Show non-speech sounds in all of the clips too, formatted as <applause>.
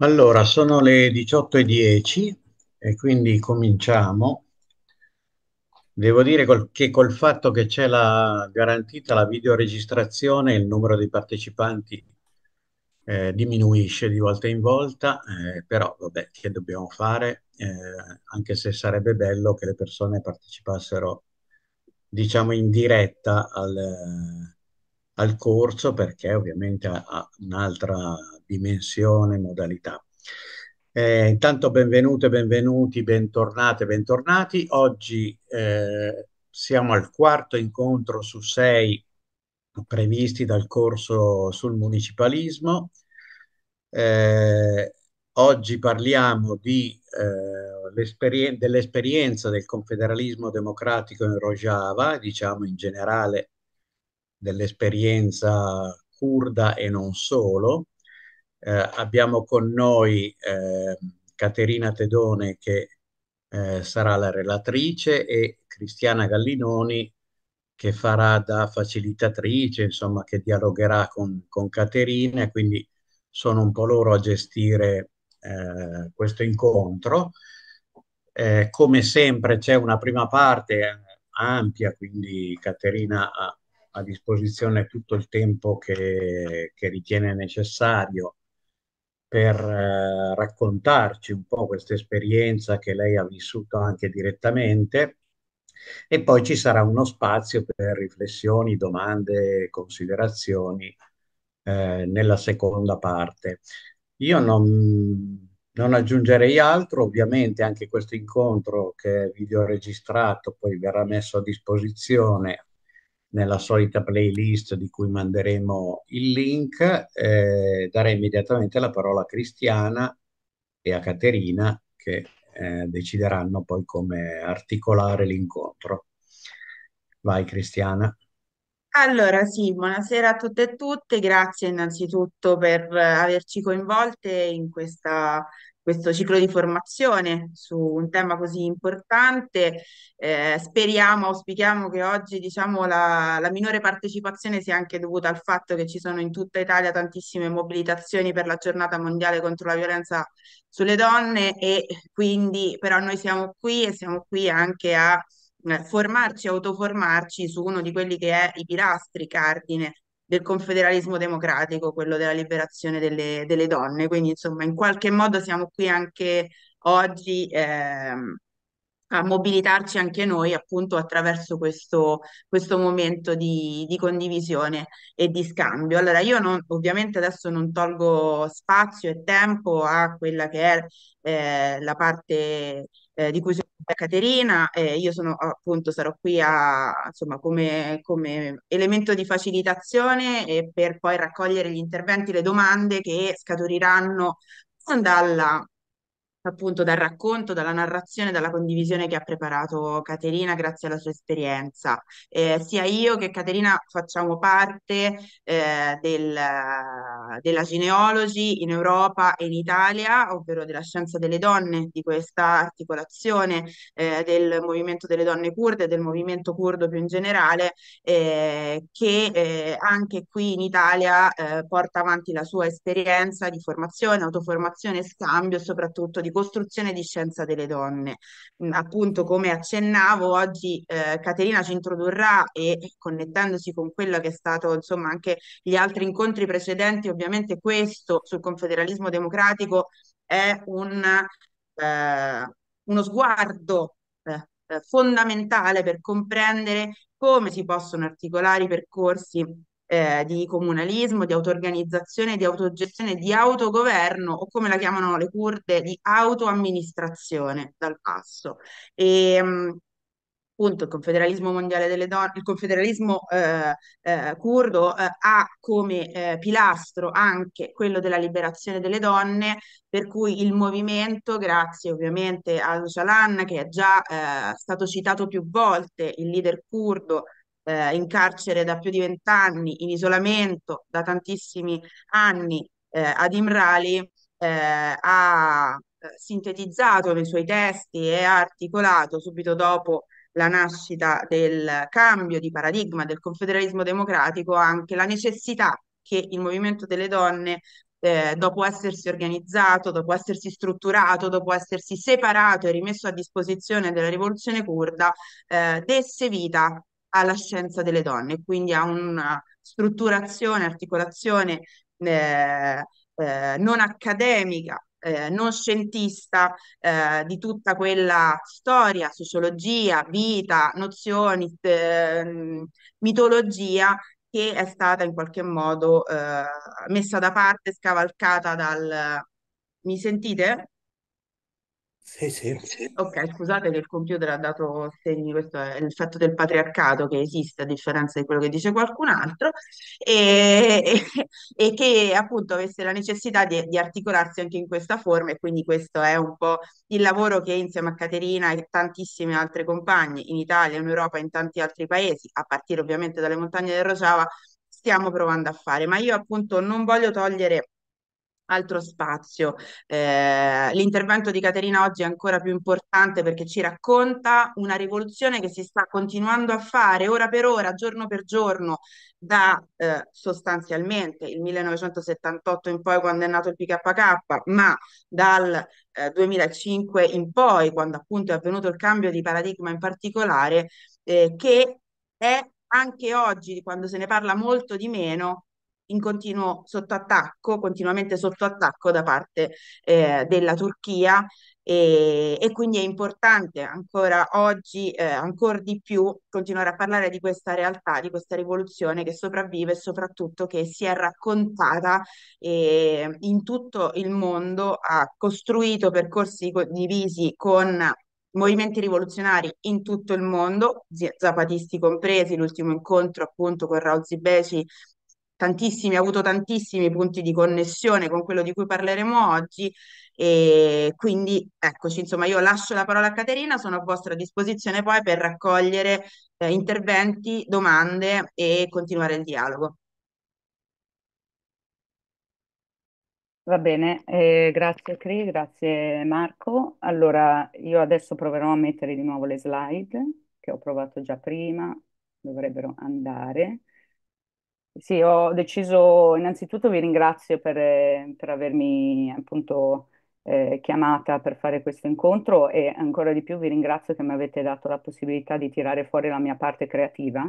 Allora, sono le 18.10 e quindi cominciamo. Devo dire col, che col fatto che c'è la, garantita la videoregistrazione, il numero dei partecipanti eh, diminuisce di volta in volta, eh, però vabbè, che dobbiamo fare? Eh, anche se sarebbe bello che le persone partecipassero, diciamo, in diretta al, al corso, perché ovviamente ha, ha un'altra dimensione, modalità. Eh, intanto benvenute, benvenuti, bentornate, bentornati. Oggi eh, siamo al quarto incontro su sei previsti dal corso sul municipalismo. Eh, oggi parliamo di, eh, dell'esperienza del confederalismo democratico in Rojava, diciamo in generale dell'esperienza curda e non solo, eh, abbiamo con noi eh, Caterina Tedone che eh, sarà la relatrice e Cristiana Gallinoni che farà da facilitatrice, insomma che dialogherà con, con Caterina, quindi sono un po' loro a gestire eh, questo incontro. Eh, come sempre c'è una prima parte eh, ampia, quindi Caterina ha a disposizione tutto il tempo che, che ritiene necessario per eh, raccontarci un po' questa esperienza che lei ha vissuto anche direttamente e poi ci sarà uno spazio per riflessioni, domande, considerazioni eh, nella seconda parte. Io non, non aggiungerei altro, ovviamente anche questo incontro che è registrato poi verrà messo a disposizione nella solita playlist di cui manderemo il link, eh, darei immediatamente la parola a Cristiana e a Caterina che eh, decideranno poi come articolare l'incontro. Vai Cristiana. Allora sì, buonasera a tutte e tutte, grazie innanzitutto per eh, averci coinvolte in questa questo ciclo di formazione su un tema così importante. Eh, speriamo, auspichiamo che oggi diciamo, la, la, minore partecipazione sia anche dovuta al fatto che ci sono in tutta Italia tantissime mobilitazioni per la giornata mondiale contro la violenza sulle donne e quindi però noi siamo qui e siamo qui anche a eh, formarci, autoformarci su uno di quelli che è i pilastri cardine del confederalismo democratico, quello della liberazione delle, delle, donne. Quindi, insomma, in qualche modo siamo qui anche oggi ehm, a mobilitarci anche noi appunto attraverso questo, questo momento di, di, condivisione e di scambio. Allora io non, ovviamente adesso non tolgo spazio e tempo a quella che è eh, la parte eh, di cui si sono Caterina, eh, io sono appunto sarò qui a, insomma, come, come elemento di facilitazione e per poi raccogliere gli interventi, le domande che scaturiranno dalla appunto dal racconto, dalla narrazione, dalla condivisione che ha preparato Caterina grazie alla sua esperienza. Eh, sia io che Caterina facciamo parte eh, del, della Gineology in Europa e in Italia, ovvero della scienza delle donne, di questa articolazione eh, del movimento delle donne kurde, del movimento kurdo più in generale, eh, che eh, anche qui in Italia eh, porta avanti la sua esperienza di formazione, autoformazione, scambio e soprattutto di ricostruzione di scienza delle donne. Mm, appunto, come accennavo, oggi eh, Caterina ci introdurrà e connettendosi con quello che è stato insomma anche gli altri incontri precedenti, ovviamente questo sul confederalismo democratico è un, eh, uno sguardo eh, eh fondamentale per comprendere come si possono articolare i percorsi eh, di comunalismo, di auto-organizzazione, di autogestione, di autogoverno o come la chiamano le kurde, di autoamministrazione dal passo. E, ehm, mh, appunto il confederalismo mondiale delle donne, il confederalismo eh, eh, curdo eh, ha come eh, pilastro anche quello della liberazione delle donne, per cui il movimento, grazie ovviamente a Öcalan che è già eh, stato citato più volte, il leader curdo eh, in carcere da più di vent'anni, in isolamento da tantissimi anni eh, ad Imrali, eh, ha eh, sintetizzato nei suoi testi e ha articolato subito dopo la nascita del cambio di paradigma del confederalismo democratico anche la necessità che il movimento delle donne, eh, dopo essersi organizzato, dopo essersi strutturato, dopo essersi separato e rimesso a disposizione della rivoluzione kurda, eh, desse vita alla scienza delle donne, quindi a una strutturazione, articolazione eh, eh, non accademica, eh, non scientista eh, di tutta quella storia, sociologia, vita, nozioni, ehm, mitologia che è stata in qualche modo eh, messa da parte, scavalcata dal... Mi sentite? Sì, Ok, scusate che il computer ha dato segni, questo è l'effetto del patriarcato che esiste a differenza di quello che dice qualcun altro e, e- e che appunto avesse la necessità di, di articolarsi anche in questa forma e quindi questo è un po' il lavoro che insieme a Caterina e tantissime altre compagne in Italia, in Europa e in tanti altri paesi, a partire ovviamente dalle montagne del Rojava, stiamo provando a fare. Ma io appunto non voglio togliere altro spazio. Eh, l'intervento di Caterina oggi è ancora più importante perché ci racconta una rivoluzione che si sta continuando a fare ora per ora, giorno per giorno, da eh, sostanzialmente il 1978 in poi quando è nato il PKK, ma dal eh, 2005 in poi, quando appunto è avvenuto il cambio di paradigma in particolare, eh, che è anche oggi, quando se ne parla molto di meno, in continuo sotto attacco, continuamente sotto attacco da parte eh, della Turchia e, e, quindi è importante ancora oggi, eh, ancora di più, continuare a parlare di questa realtà, di questa rivoluzione che sopravvive e soprattutto che si è raccontata eh, in tutto il mondo, ha costruito percorsi condivisi con movimenti rivoluzionari in tutto il mondo, zapatisti compresi, l'ultimo incontro appunto con Raul Zibeci tantissimi, ha avuto tantissimi punti di connessione con quello di cui parleremo oggi e quindi eccoci, insomma io lascio la parola a Caterina, sono a vostra disposizione poi per raccogliere eh, interventi, domande e continuare il dialogo. Va bene, eh, grazie Cri, grazie Marco. Allora, io adesso proverò a mettere di nuovo le slide che ho provato già prima, dovrebbero andare. Sì, ho deciso, innanzitutto vi ringrazio per, eh, per avermi appunto eh, chiamata per fare questo incontro e ancora di più vi ringrazio che mi avete dato la possibilità di tirare fuori la mia parte creativa,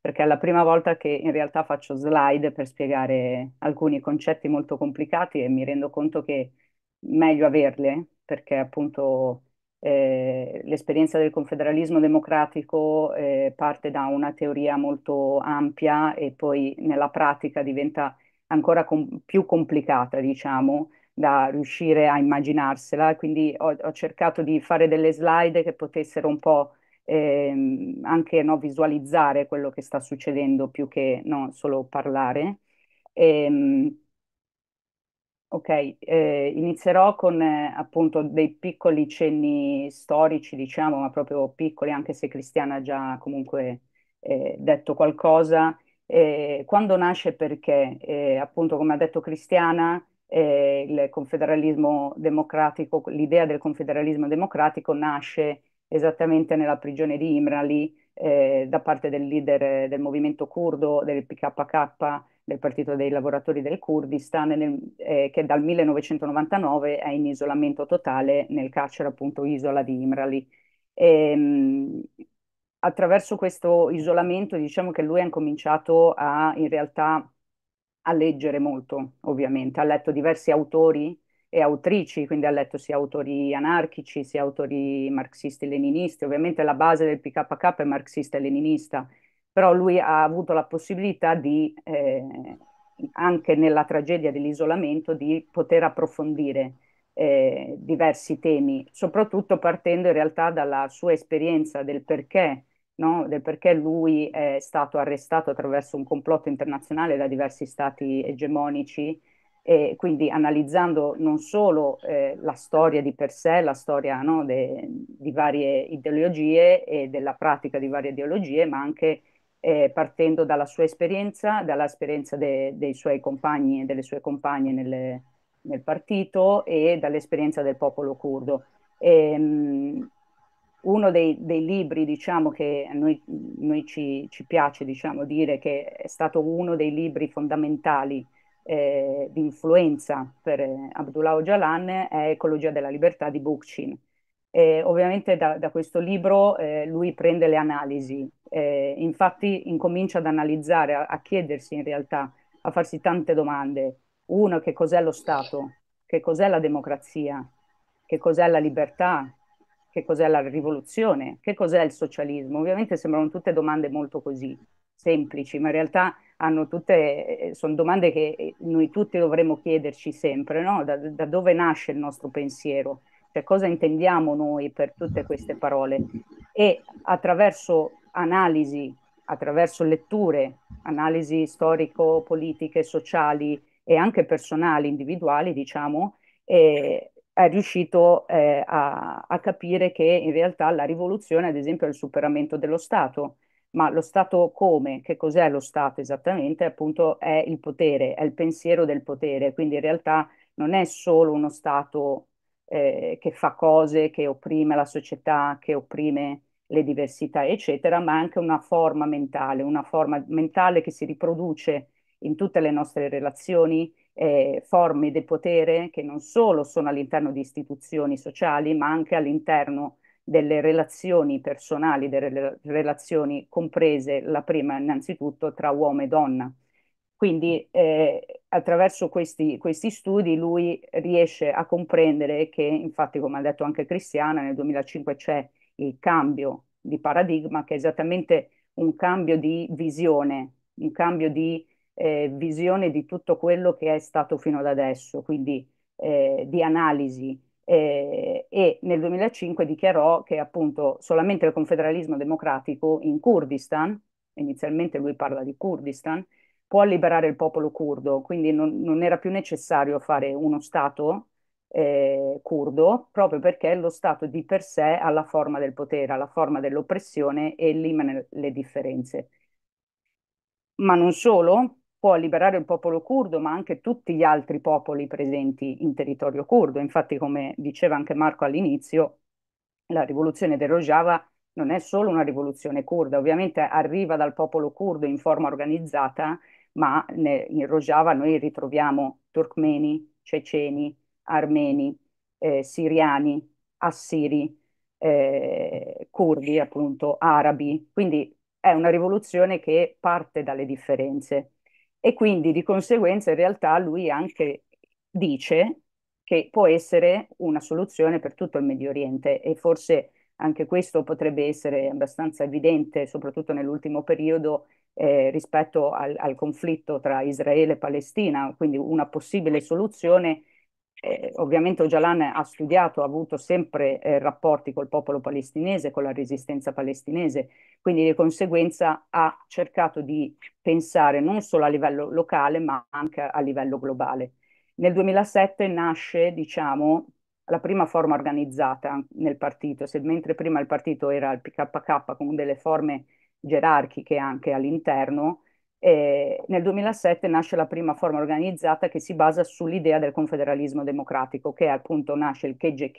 perché è la prima volta che in realtà faccio slide per spiegare alcuni concetti molto complicati e mi rendo conto che è meglio averle, perché appunto eh, l'esperienza del confederalismo democratico eh, parte da una teoria molto ampia e poi nella pratica diventa ancora com- più complicata, diciamo, da riuscire a immaginarsela. Quindi ho, ho, cercato di fare delle slide che potessero un po' ehm, anche no, visualizzare quello che sta succedendo più che no, solo parlare. E, ehm, Ok, eh, inizierò con eh, appunto dei piccoli cenni storici, diciamo, ma proprio piccoli, anche se Cristiana ha già comunque eh, detto qualcosa. Eh, quando nasce perché? Eh, appunto, come ha detto Cristiana, eh, il confederalismo democratico, l'idea del confederalismo democratico nasce esattamente nella prigione di Imrali da parte del leader del movimento curdo, del PKK, del Partito dei Lavoratori del Kurdistan, nel, eh, che dal 1999 è in isolamento totale nel carcere appunto isola di Imrali. E, ehm, attraverso questo isolamento diciamo che lui ha cominciato a in realtà a leggere molto, ovviamente, ha letto diversi autori e autrici, quindi ha letto sia autori anarchici sia autori marxisti-leninisti, ovviamente la base del PKK è marxista e leninista, però lui ha avuto la possibilità di, eh, anche nella tragedia dell'isolamento, di poter approfondire eh, diversi temi, soprattutto partendo in realtà dalla sua esperienza del perché, no? del perché lui è stato arrestato attraverso un complotto internazionale da diversi stati egemonici e quindi analizzando non solo eh, la storia di per sé, la storia no, de, di varie ideologie e della pratica di varie ideologie, ma anche eh, partendo dalla sua esperienza, dall'esperienza de, dei suoi compagni e delle sue compagne nelle, nel partito e dall'esperienza del popolo curdo. Ehm, uno dei, dei, libri diciamo, che a noi, noi ci, ci, piace diciamo, dire che è stato uno dei libri fondamentali eh, di influenza per eh, Abdullah Ocalan è Ecologia della libertà di Bookchin. Eh, ovviamente da, da, questo libro eh, lui prende le analisi, eh, infatti incomincia ad analizzare, a, a, chiedersi in realtà, a farsi tante domande. Uno, che cos'è lo Stato? Che cos'è la democrazia? Che cos'è la libertà? Che cos'è la rivoluzione? Che cos'è il socialismo? Ovviamente sembrano tutte domande molto così semplici, ma in realtà hanno tutte, eh, sono domande che eh, noi tutti dovremmo chiederci sempre, no? da, da dove nasce il nostro pensiero? cioè cosa intendiamo noi per tutte queste parole e attraverso analisi, attraverso letture, analisi storico-politiche, sociali e anche personali, individuali, diciamo, eh, è riuscito eh, a, a, capire che in realtà la rivoluzione, ad esempio, è il superamento dello Stato. Ma lo Stato come? Che cos'è lo Stato esattamente? Appunto è il potere, è il pensiero del potere, quindi in realtà non è solo uno Stato eh, che fa cose, che opprime la società, che opprime le diversità, eccetera, ma anche una forma mentale, una forma mentale che si riproduce in tutte le nostre relazioni, eh, forme di potere che non solo sono all'interno di istituzioni sociali, ma anche all'interno delle relazioni personali, delle relazioni comprese, la prima innanzitutto tra uomo e donna. Quindi eh, attraverso questi, questi, studi lui riesce a comprendere che, infatti, come ha detto anche Cristiana, nel 2005 c'è il cambio di paradigma, che è esattamente un cambio di visione, un cambio di eh, visione di tutto quello che è stato fino ad adesso, quindi eh, di analisi. Eh, e nel 2005 dichiarò che appunto solamente il confederalismo democratico in Kurdistan, inizialmente lui parla di Kurdistan, può liberare il popolo curdo, quindi non, non era più necessario fare uno Stato eh, curdo, proprio perché lo Stato di per sé ha la forma del potere, ha la forma dell'oppressione e elimina le differenze. Ma non solo, può liberare il popolo curdo, ma anche tutti gli altri popoli presenti in territorio curdo. Infatti, come diceva anche Marco all'inizio, la rivoluzione del Rojava non è solo una rivoluzione curda, ovviamente arriva dal popolo curdo in forma organizzata, ma ne, in Rojava noi ritroviamo turcmeni, ceceni, armeni, eh, siriani, assiri, eh, curdi, appunto, arabi. Quindi è una rivoluzione che parte dalle differenze. E quindi di conseguenza in realtà lui anche dice che può essere una soluzione per tutto il Medio Oriente e forse anche questo potrebbe essere abbastanza evidente, soprattutto nell'ultimo periodo, eh, rispetto al, al, conflitto tra Israele e Palestina, quindi una possibile soluzione. Eh, ovviamente Ojalan ha studiato, ha avuto sempre eh, rapporti col popolo palestinese, con la resistenza palestinese, quindi di conseguenza ha cercato di pensare non solo a livello locale ma anche a livello globale. Nel 2007 nasce, diciamo, la prima forma organizzata nel partito, se mentre prima il partito era il PKK con delle forme gerarchiche anche all'interno. Eh, nel 2007 nasce la prima forma organizzata che si basa sull'idea del confederalismo democratico, che appunto nasce il KGK,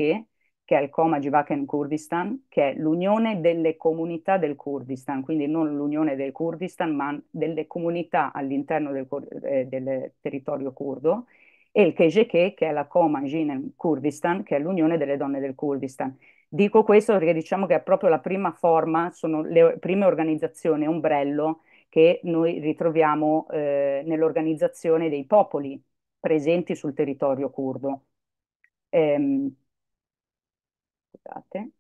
che è il Komagjivaken Kurdistan, che è l'unione delle comunità del Kurdistan, quindi non l'unione del Kurdistan, ma delle comunità all'interno del, eh, del territorio kurdo, e il KGK, che è la Komaginen Kurdistan, che è l'unione delle donne del Kurdistan. Dico questo perché diciamo che è proprio la prima forma, sono le prime organizzazioni ombrello che noi ritroviamo eh, nell'organizzazione dei popoli presenti sul territorio curdo. Ehm, scusate.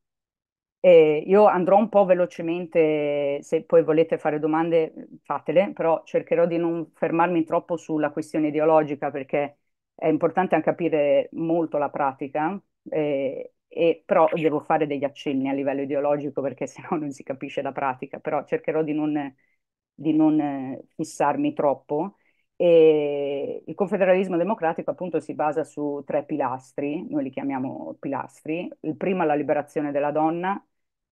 Eh, io andrò un po' velocemente, se poi volete fare domande fatele, però cercherò di non fermarmi troppo sulla questione ideologica perché è importante anche capire molto la pratica eh, e, però devo fare degli accenni a livello ideologico perché <laughs> sennò non si capisce la pratica, però cercherò di non, di non eh, fissarmi troppo. E il confederalismo democratico appunto si basa su tre pilastri, noi li chiamiamo pilastri, il primo è la liberazione della donna,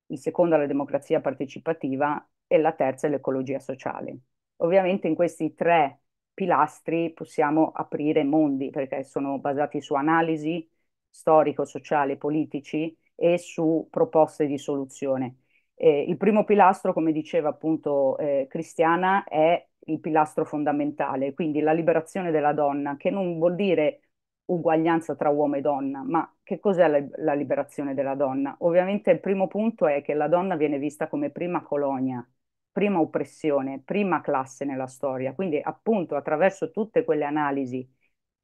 il secondo è la democrazia partecipativa e la terza è l'ecologia sociale. Ovviamente in questi tre pilastri possiamo aprire mondi perché sono basati su analisi, storico sociale, politici e su proposte di soluzione. Eh, il primo pilastro, come diceva appunto eh, Cristiana, è il pilastro fondamentale, quindi la liberazione della donna, che non vuol dire uguaglianza tra uomo e donna, ma che cos'è la, la liberazione della donna? Ovviamente il primo punto è che la donna viene vista come prima colonia, prima oppressione, prima classe nella storia, quindi appunto attraverso tutte quelle analisi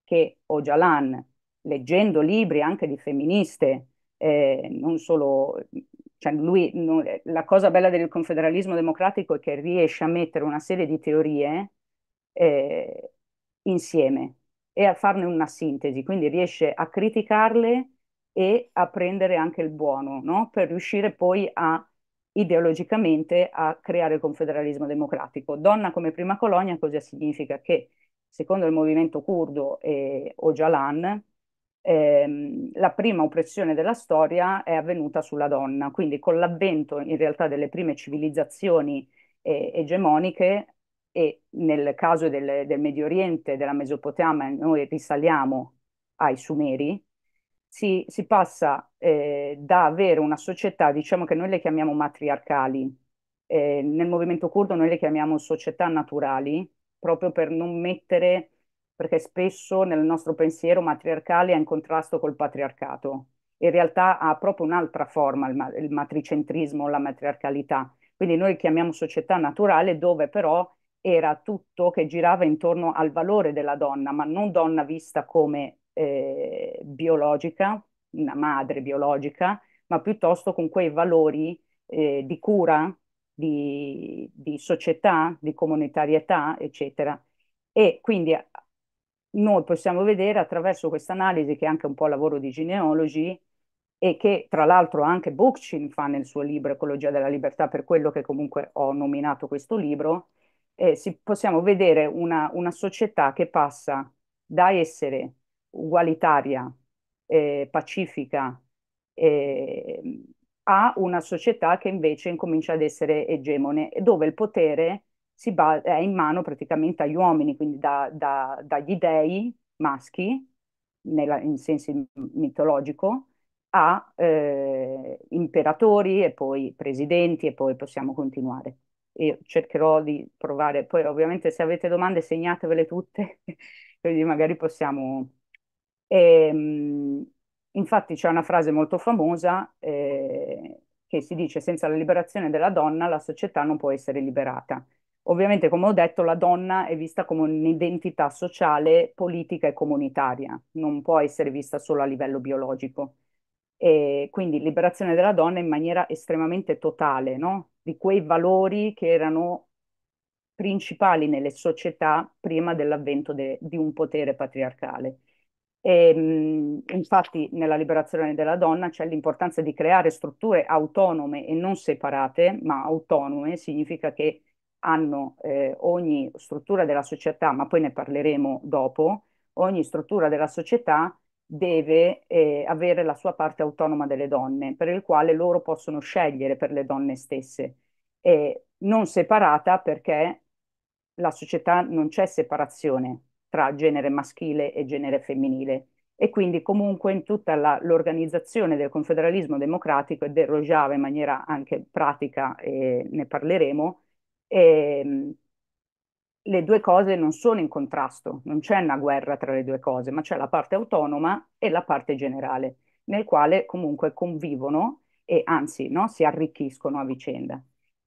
che Ojalan leggendo libri anche di femministe, eh, non solo, cioè lui, no, la cosa bella del confederalismo democratico è che riesce a mettere una serie di teorie eh, insieme e a farne una sintesi, quindi riesce a criticarle e a prendere anche il buono, no? per riuscire poi a ideologicamente a creare il confederalismo democratico. Donna come prima colonia cosa significa? Che secondo il movimento curdo e Ocalan, ehm, la prima oppressione della storia è avvenuta sulla donna, quindi con l'avvento in realtà delle prime civilizzazioni eh, egemoniche e nel caso del, del Medio Oriente, della Mesopotamia, noi risaliamo ai Sumeri, si, si passa eh, da avere una società, diciamo che noi le chiamiamo matriarcali, eh, nel movimento curdo noi le chiamiamo società naturali, proprio per non mettere perché spesso nel nostro pensiero matriarcale è in contrasto col patriarcato. In realtà ha proprio un'altra forma il, ma- il matricentrismo, la matriarcalità. Quindi noi chiamiamo società naturale dove però era tutto che girava intorno al valore della donna, ma non donna vista come eh, biologica, una madre biologica, ma piuttosto con quei valori eh, di cura, di, di società, di comunitarietà, eccetera. E quindi noi possiamo vedere attraverso questa analisi, che è anche un po' lavoro di genealogi, e che tra l'altro anche Bookchin fa nel suo libro Ecologia della libertà, per quello che comunque ho nominato questo libro, eh, si, possiamo vedere una, una, società che passa da essere ugualitaria, eh, pacifica, eh, a una società che invece incomincia ad essere egemone, dove il potere ba- è in mano praticamente agli uomini, quindi da, da, dagli dei maschi, nella, in senso mitologico, a eh, imperatori e poi presidenti e poi possiamo continuare. Io cercherò di provare, poi ovviamente se avete domande segnatevele tutte, quindi <laughs> magari possiamo... E, ehm, infatti c'è una frase molto famosa eh, che si dice senza la liberazione della donna la società non può essere liberata. Ovviamente, come ho detto, la donna è vista come un'identità sociale, politica e comunitaria, non può essere vista solo a livello biologico. E quindi liberazione della donna in maniera estremamente totale, no? di quei valori che erano principali nelle società prima dell'avvento de- di un potere patriarcale. E, mh, infatti nella liberazione della donna c'è l'importanza di creare strutture autonome e non separate, ma autonome, significa che hanno eh, ogni struttura della società, ma poi ne parleremo dopo, ogni struttura della società deve eh, avere la sua parte autonoma delle donne, per il quale loro possono scegliere per le donne stesse, e non separata perché la società non c'è separazione tra genere maschile e genere femminile. E quindi comunque in tutta la, l'organizzazione del confederalismo democratico e del Rojava in maniera anche pratica, e ne parleremo, e, ehm, le due cose non sono in contrasto, non c'è una guerra tra le due cose, ma c'è la parte autonoma e la parte generale, nel quale comunque convivono e anzi no, si arricchiscono a vicenda.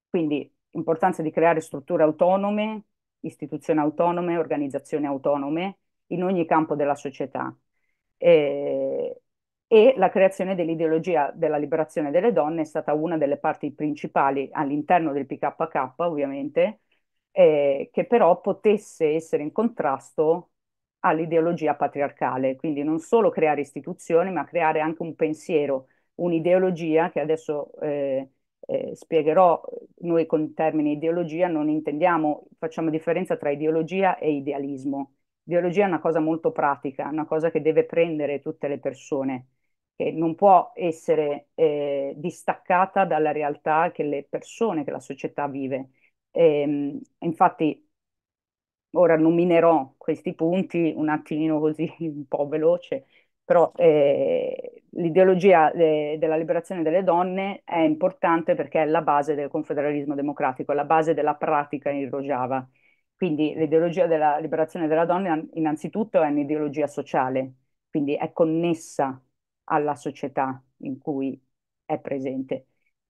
Quindi importanza di creare strutture autonome, istituzioni autonome, organizzazioni autonome in ogni campo della società. E ehm, e la creazione dell'ideologia della liberazione delle donne è stata una delle parti principali all'interno del PKK, ovviamente, eh, che però potesse essere in contrasto all'ideologia patriarcale, quindi non solo creare istituzioni, ma creare anche un pensiero, un'ideologia che adesso eh, eh, spiegherò, noi con termine ideologia non intendiamo, facciamo differenza tra ideologia e idealismo. Ideologia è una cosa molto pratica, una cosa che deve prendere tutte le persone che non può essere eh, distaccata dalla realtà che le persone, che la società vive. E, ehm, infatti, ora nominerò questi punti un attimino così, <laughs> un po' veloce, però eh, l'ideologia de- eh, della liberazione delle donne è importante perché è la base del confederalismo democratico, è la base della pratica in Rojava. Quindi l'ideologia della liberazione della donna innanzitutto è un'ideologia sociale, quindi è connessa alla società in cui è presente.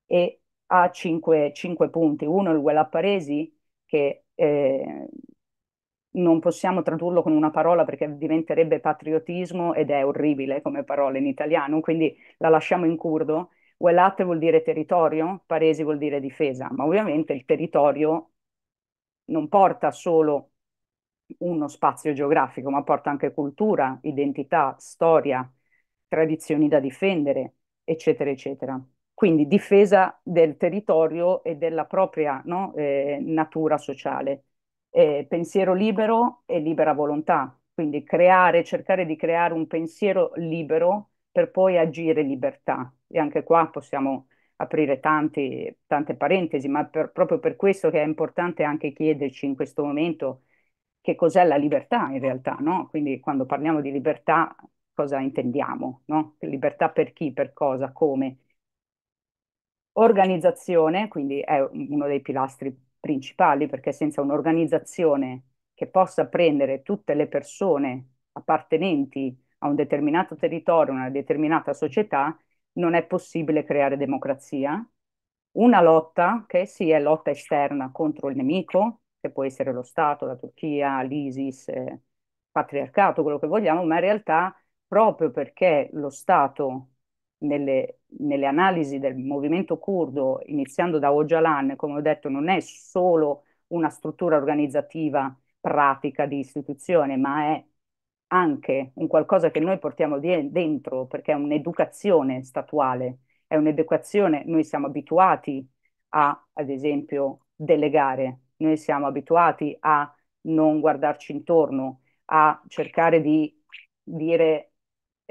E ha cinque, cinque punti. Uno è il Guelaparesi, che eh, non possiamo tradurlo con una parola perché diventerebbe patriottismo ed è orribile come parola in italiano, quindi la lasciamo in curdo. Welat vuol dire territorio, paresi vuol dire difesa, ma ovviamente il territorio non porta solo uno spazio geografico, ma porta anche cultura, identità, storia, tradizioni da difendere, eccetera, eccetera. Quindi difesa del territorio e della propria no, eh, natura sociale. Eh, pensiero libero e libera volontà, quindi creare, cercare di creare un pensiero libero per poi agire libertà. E anche qua possiamo aprire tanti, tante parentesi, ma per, proprio per questo che è importante anche chiederci in questo momento che cos'è la libertà in realtà, no? Quindi quando parliamo di libertà cosa intendiamo, no? Libertà per chi, per cosa, come. Organizzazione, quindi è uno dei pilastri principali, perché senza un'organizzazione che possa prendere tutte le persone appartenenti a un determinato territorio, una determinata società, non è possibile creare democrazia. Una lotta che sì è lotta esterna contro il nemico, che può essere lo Stato, la Turchia, l'ISIS, il eh, patriarcato, quello che vogliamo, ma in realtà proprio perché lo Stato nelle, nelle analisi del movimento curdo, iniziando da Ocalan, come ho detto, non è solo una struttura organizzativa pratica di istituzione, ma è anche un qualcosa che noi portiamo dentro, perché è un'educazione statuale, è un'educazione, noi siamo abituati a, ad esempio, delegare, noi siamo abituati a non guardarci intorno, a cercare di dire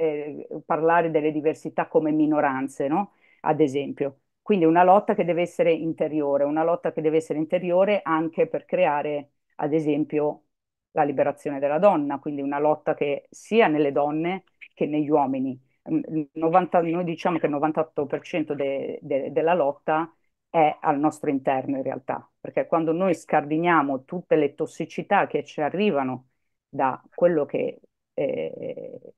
eh, parlare delle diversità come minoranze, no? ad esempio. Quindi una lotta che deve essere interiore, una lotta che deve essere interiore anche per creare, ad esempio, la liberazione della donna, quindi una lotta che sia nelle donne che negli uomini. 90, mm, noi diciamo che il 98% de, de, della lotta è al nostro interno in realtà, perché quando noi scardiniamo tutte le tossicità che ci arrivano da quello che eh,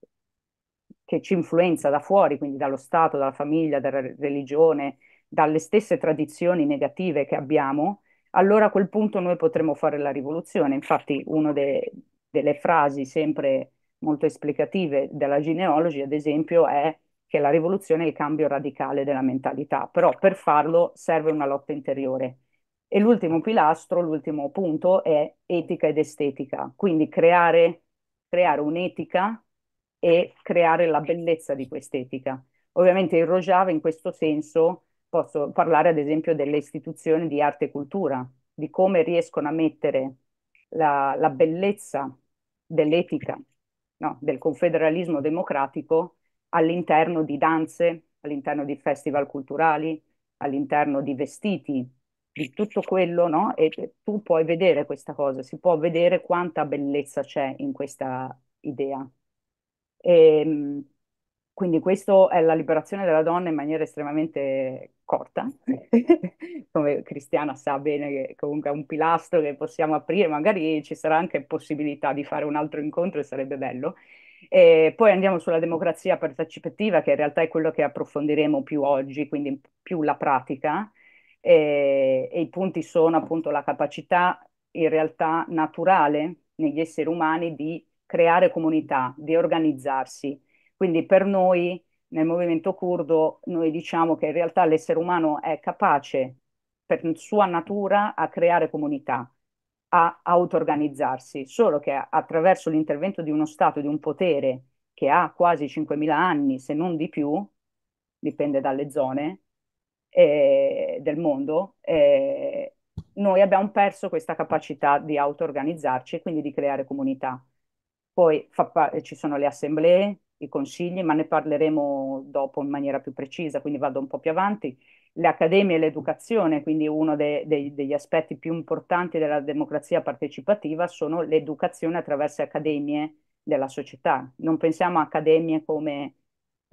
che ci influenza da fuori, quindi dallo Stato, dalla famiglia, dalla religione, dalle stesse tradizioni negative che abbiamo, allora a quel punto noi potremo fare la rivoluzione. Infatti una de- delle frasi sempre molto esplicative della genealogy, ad esempio, è che la rivoluzione è il cambio radicale della mentalità, però per farlo serve una lotta interiore. E l'ultimo pilastro, l'ultimo punto è etica ed estetica, quindi creare, creare un'etica e creare la bellezza di quest'etica. Ovviamente il Rojava in questo senso posso parlare ad esempio delle istituzioni di arte e cultura, di come riescono a mettere la, la bellezza dell'etica, no, del confederalismo democratico all'interno di danze, all'interno di festival culturali, all'interno di vestiti, di tutto quello, no? E tu puoi vedere questa cosa, si può vedere quanta bellezza c'è in questa idea. E, ehm, quindi questa è la liberazione della donna in maniera estremamente corta, <laughs> come Cristiana sa bene che comunque è un pilastro che possiamo aprire, magari ci sarà anche possibilità di fare un altro incontro e sarebbe bello. E poi andiamo sulla democrazia partecipativa, che in realtà è quello che approfondiremo più oggi, quindi più la pratica. e, e i punti sono appunto la capacità in realtà naturale negli esseri umani di creare comunità, di organizzarsi. Quindi per noi nel movimento curdo noi diciamo che in realtà l'essere umano è capace per sua natura a creare comunità, a auto-organizzarsi, solo che attraverso l'intervento di uno Stato, di un potere che ha quasi 5.000 anni, se non di più, dipende dalle zone eh, del mondo, eh, noi abbiamo perso questa capacità di auto-organizzarci e quindi di creare comunità. Poi fa, eh, ci sono le assemblee, i consigli, ma ne parleremo dopo in maniera più precisa, quindi vado un po' più avanti. Le accademie e l'educazione, quindi uno de, de, degli aspetti più importanti della democrazia partecipativa, sono l'educazione attraverso accademie della società. Non pensiamo a accademie come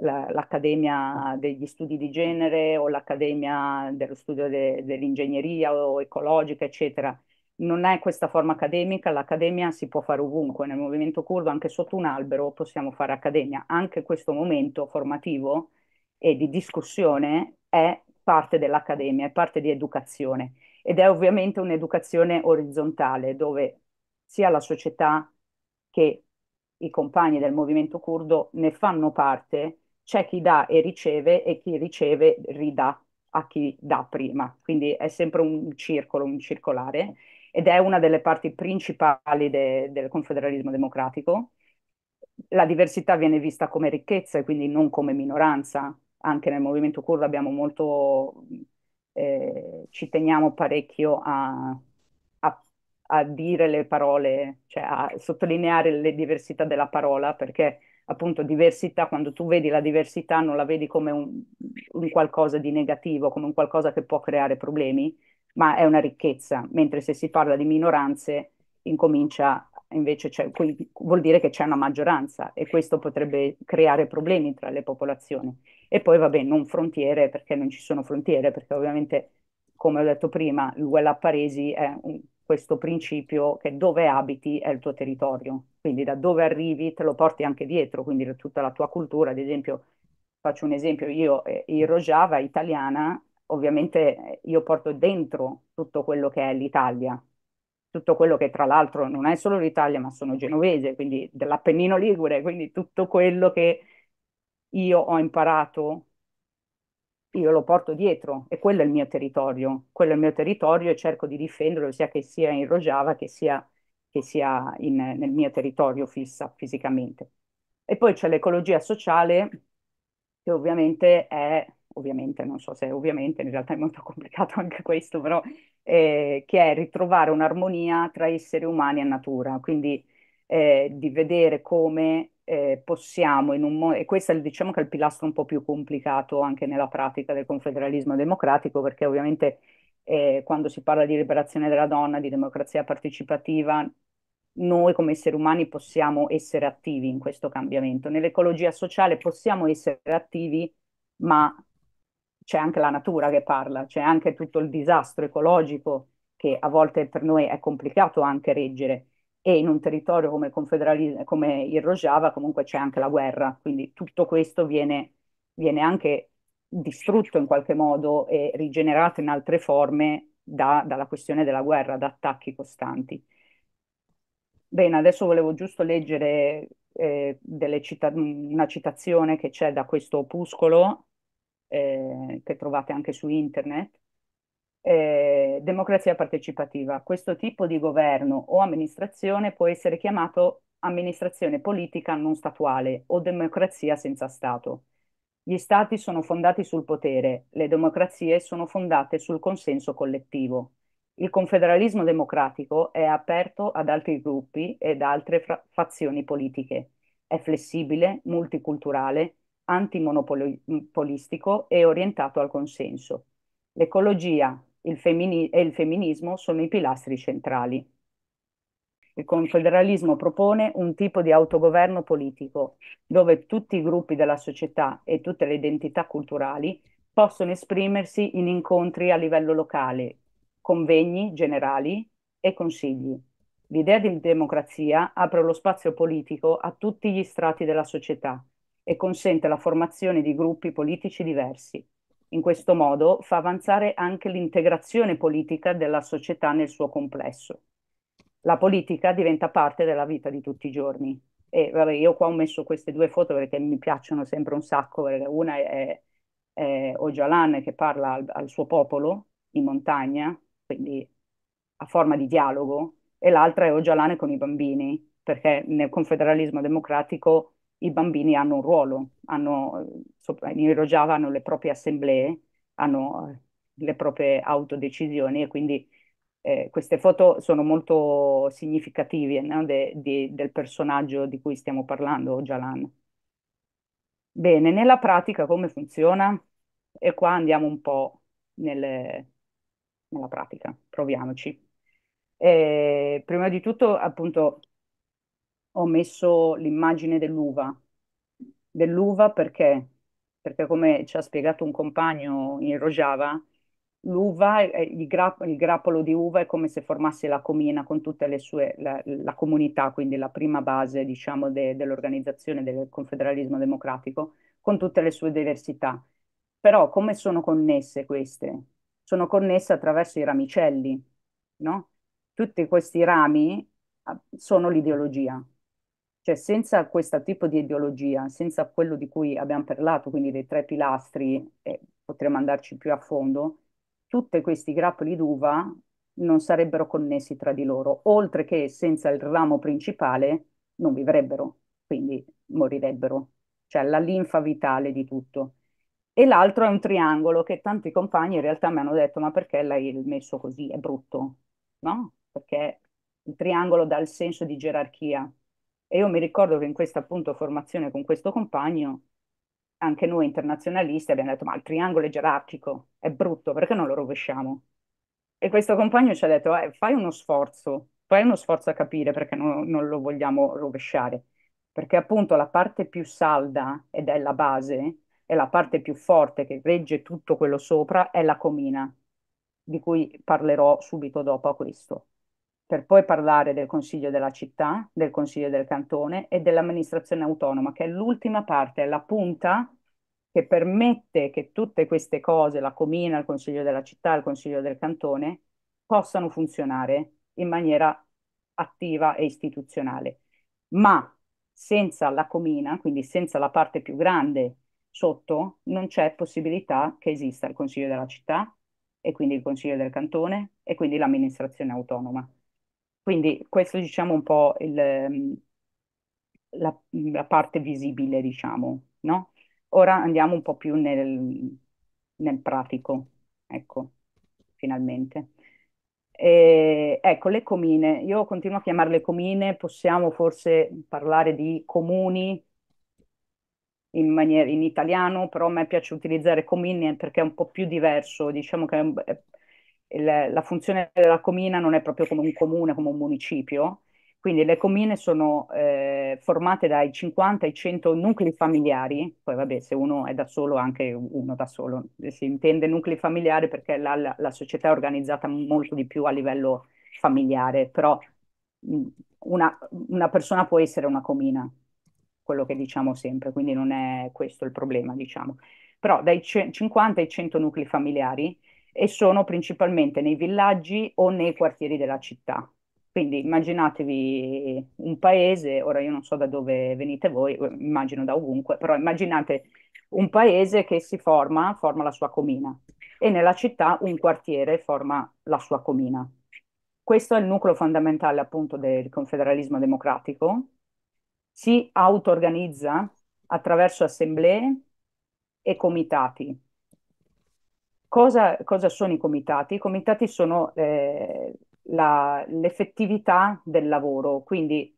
l'accademia degli studi di genere o l'accademia dello studio de, dell'ingegneria o ecologica, eccetera non è questa forma accademica, l'accademia si può fare ovunque, nel movimento curdo anche sotto un albero possiamo fare accademia, anche questo momento formativo e di discussione è parte dell'accademia, è parte di educazione ed è ovviamente un'educazione orizzontale dove sia la società che i compagni del movimento curdo ne fanno parte, c'è chi dà e riceve e chi riceve ridà a chi dà prima, quindi è sempre un circolo, un circolare ed è una delle parti principali de, del confederalismo democratico. La diversità viene vista come ricchezza e quindi non come minoranza. Anche nel movimento kurdo abbiamo molto, eh, ci teniamo parecchio a, a, a, dire le parole, cioè a sottolineare le diversità della parola, perché appunto diversità, quando tu vedi la diversità non la vedi come un, un qualcosa di negativo, come un qualcosa che può creare problemi, ma è una ricchezza, mentre se si parla di minoranze incomincia invece, cioè, vuol dire che c'è una maggioranza e questo potrebbe creare problemi tra le popolazioni. E poi vabbè, non frontiere perché non ci sono frontiere, perché ovviamente, come ho detto prima, il well paresi è un, questo principio che dove abiti è il tuo territorio, quindi da dove arrivi te lo porti anche dietro, quindi tutta la tua cultura, ad esempio, faccio un esempio, io eh, in Rojava italiana ovviamente eh, io porto dentro tutto quello che è l'Italia, tutto quello che tra l'altro non è solo l'Italia, ma sono genovese, quindi dell'Appennino Ligure, quindi tutto quello che io ho imparato, io lo porto dietro e quello è il mio territorio, quello è il mio territorio e cerco di difenderlo sia che sia in Rojava che sia, che sia in, nel mio territorio fissa fisicamente. E poi c'è l'ecologia sociale che ovviamente è ovviamente, non so se ovviamente, in realtà è molto <laughs> complicato anche questo, però, eh, che è ritrovare un'armonia tra esseri umani e natura, quindi eh, di vedere come eh, possiamo, in un mo- e questo è diciamo che è il pilastro un po' più complicato anche nella pratica del confederalismo democratico, perché ovviamente eh, quando si parla di liberazione della donna, di democrazia partecipativa, noi come esseri umani possiamo essere attivi in questo cambiamento. Nell'ecologia sociale possiamo essere attivi, ma c'è anche la natura che parla, c'è anche tutto il disastro ecologico che a volte per noi è complicato anche reggere e in un territorio come, come il Rojava comunque c'è anche la guerra, quindi tutto questo viene, viene anche distrutto in qualche modo e rigenerato in altre forme da, dalla questione della guerra, da attacchi costanti. Bene, adesso volevo giusto leggere eh, cita- una citazione che c'è da questo opuscolo eh, che trovate anche su internet, eh, democrazia partecipativa. Questo tipo di governo o amministrazione può essere chiamato amministrazione politica non statuale o democrazia senza Stato. Gli Stati sono fondati sul potere, le democrazie sono fondate sul consenso collettivo. Il confederalismo democratico è aperto ad altri gruppi ed altre fazioni politiche. È flessibile, multiculturale antimonopolistico e orientato al consenso. L'ecologia il e il femminismo sono i pilastri centrali. Il confederalismo propone un tipo di autogoverno politico dove tutti i gruppi della società e tutte le identità culturali possono esprimersi in incontri a livello locale, convegni generali e consigli. L'idea di democrazia apre lo spazio politico a tutti gli strati della società, e consente la formazione di gruppi politici diversi. In questo modo fa avanzare anche l'integrazione politica della società nel suo complesso. La politica diventa parte della vita di tutti i giorni. E vabbè, io qua ho messo queste due foto perché mi piacciono sempre un sacco, una è, è Ojalan che parla al, al suo popolo in montagna, quindi a forma di dialogo, e l'altra è Ojalan con i bambini, perché nel confederalismo democratico i bambini hanno un ruolo, hanno, in Rojava hanno le proprie assemblee, hanno eh, le proprie autodecisioni e quindi eh, queste foto sono molto significative no? de, de, del personaggio di cui stiamo parlando, Jalan. Bene, nella pratica come funziona? E qua andiamo un po' nelle, nella pratica, proviamoci. Eh, prima di tutto, appunto, ho messo l'immagine dell'uva. Dell'uva perché? Perché come ci ha spiegato un compagno in Rojava, l'uva, il, gra- il, grappolo di uva è come se formasse la comina con tutte le sue, la, la comunità, quindi la prima base, diciamo, de- dell'organizzazione del confederalismo democratico, con tutte le sue diversità. Però come sono connesse queste? Sono connesse attraverso i ramicelli, no? Tutti questi rami ah, sono l'ideologia. Cioè senza questo tipo di ideologia, senza quello di cui abbiamo parlato, quindi dei tre pilastri, eh, potremmo andarci più a fondo, tutti questi grappoli d'uva non sarebbero connessi tra di loro, oltre che senza il ramo principale non vivrebbero, quindi morirebbero, cioè la linfa vitale di tutto. E l'altro è un triangolo che tanti compagni in realtà mi hanno detto ma perché l'hai messo così, è brutto, no? Perché il triangolo dà il senso di gerarchia, e io mi ricordo che in questa appunto formazione con questo compagno, anche noi internazionalisti abbiamo detto ma il triangolo è gerarchico, è brutto, perché non lo rovesciamo? E questo compagno ci ha detto eh, fai uno sforzo, fai uno sforzo a capire perché no, non lo vogliamo rovesciare, perché appunto la parte più salda ed è la base, e la parte più forte che regge tutto quello sopra, è la comina, di cui parlerò subito dopo a questo per poi parlare del Consiglio della città, del Consiglio del cantone e dell'amministrazione autonoma, che è l'ultima parte, è la punta che permette che tutte queste cose, la comina, il Consiglio della città, il Consiglio del cantone, possano funzionare in maniera attiva e istituzionale. Ma senza la comina, quindi senza la parte più grande sotto, non c'è possibilità che esista il Consiglio della città e quindi il Consiglio del cantone e quindi l'amministrazione autonoma. Quindi questo è, diciamo un po' il, ehm, la, la, parte visibile, diciamo, no? Ora andiamo un po' più nel, nel pratico, ecco, finalmente. E, ecco, le comine, io continuo a chiamarle comine, possiamo forse parlare di comuni in, maniera, in italiano, però a me piace utilizzare comine perché è un po' più diverso, diciamo che il, la funzione della comina non è proprio come un comune, come un municipio, quindi le comine sono eh, formate dai 50 ai 100 nuclei familiari, poi vabbè se uno è da solo anche uno da solo, si intende nuclei familiari perché la, la, la società è organizzata molto di più a livello familiare, però mm, una, una, persona può essere una comina, quello che diciamo sempre, quindi non è questo il problema diciamo, però dai 50 ai 100 nuclei familiari e sono principalmente nei villaggi o nei quartieri della città. Quindi immaginatevi un paese, ora io non so da dove venite voi, eh, immagino da ovunque, però immaginate un paese che si forma, forma la sua comina e nella città un quartiere forma la sua comina. Questo è il nucleo fondamentale appunto del confederalismo democratico. Si auto-organizza attraverso assemblee e comitati, Cosa, cosa, sono i comitati? I comitati sono eh, la, l'effettività del lavoro, quindi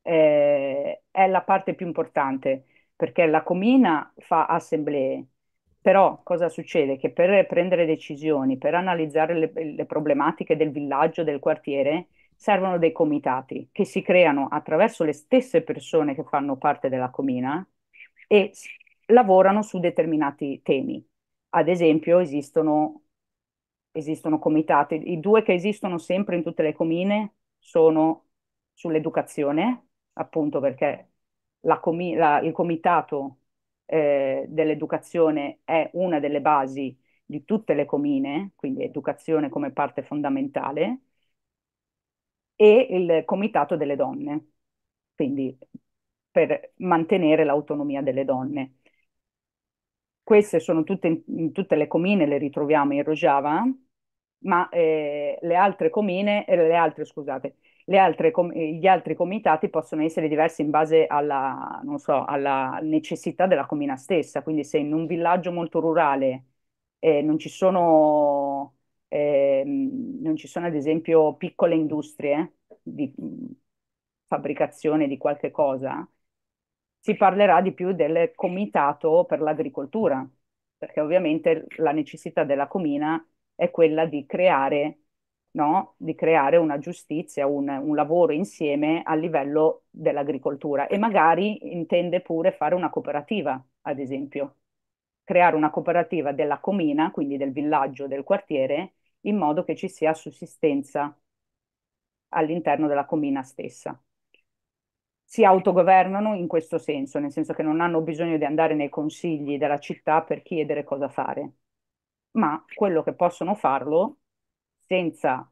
eh, è la parte più importante perché la comina fa assemblee, però cosa succede? Che per prendere decisioni, per analizzare le, le problematiche del villaggio, del quartiere, servono dei comitati che si creano attraverso le stesse persone che fanno parte della comina e lavorano su determinati temi ad esempio esistono, esistono comitati, i due che esistono sempre in tutte le comine sono sull'educazione, appunto perché la comi- la, il comitato eh, dell'educazione è una delle basi di tutte le comine, quindi educazione come parte fondamentale, e il comitato delle donne, quindi per mantenere l'autonomia delle donne queste sono tutte, tutte le comine le ritroviamo in Rojava, ma eh, le altre comine, eh, le altre, scusate, le altre com- eh, gli altri comitati possono essere diversi in base alla, so, alla, necessità della comina stessa. Quindi se in un villaggio molto rurale eh, non, ci sono, eh, non ci sono, ad esempio, piccole industrie di fabbricazione di qualche cosa, si parlerà di più del comitato per l'agricoltura, perché ovviamente la necessità della comina è quella di creare, no? di creare una giustizia, un, un lavoro insieme a livello dell'agricoltura e magari intende pure fare una cooperativa, ad esempio, creare una cooperativa della comina, quindi del villaggio, del quartiere, in modo che ci sia sussistenza all'interno della comina stessa si autogovernano in questo senso, nel senso che non hanno bisogno di andare nei consigli della città per chiedere cosa fare, ma quello che possono farlo senza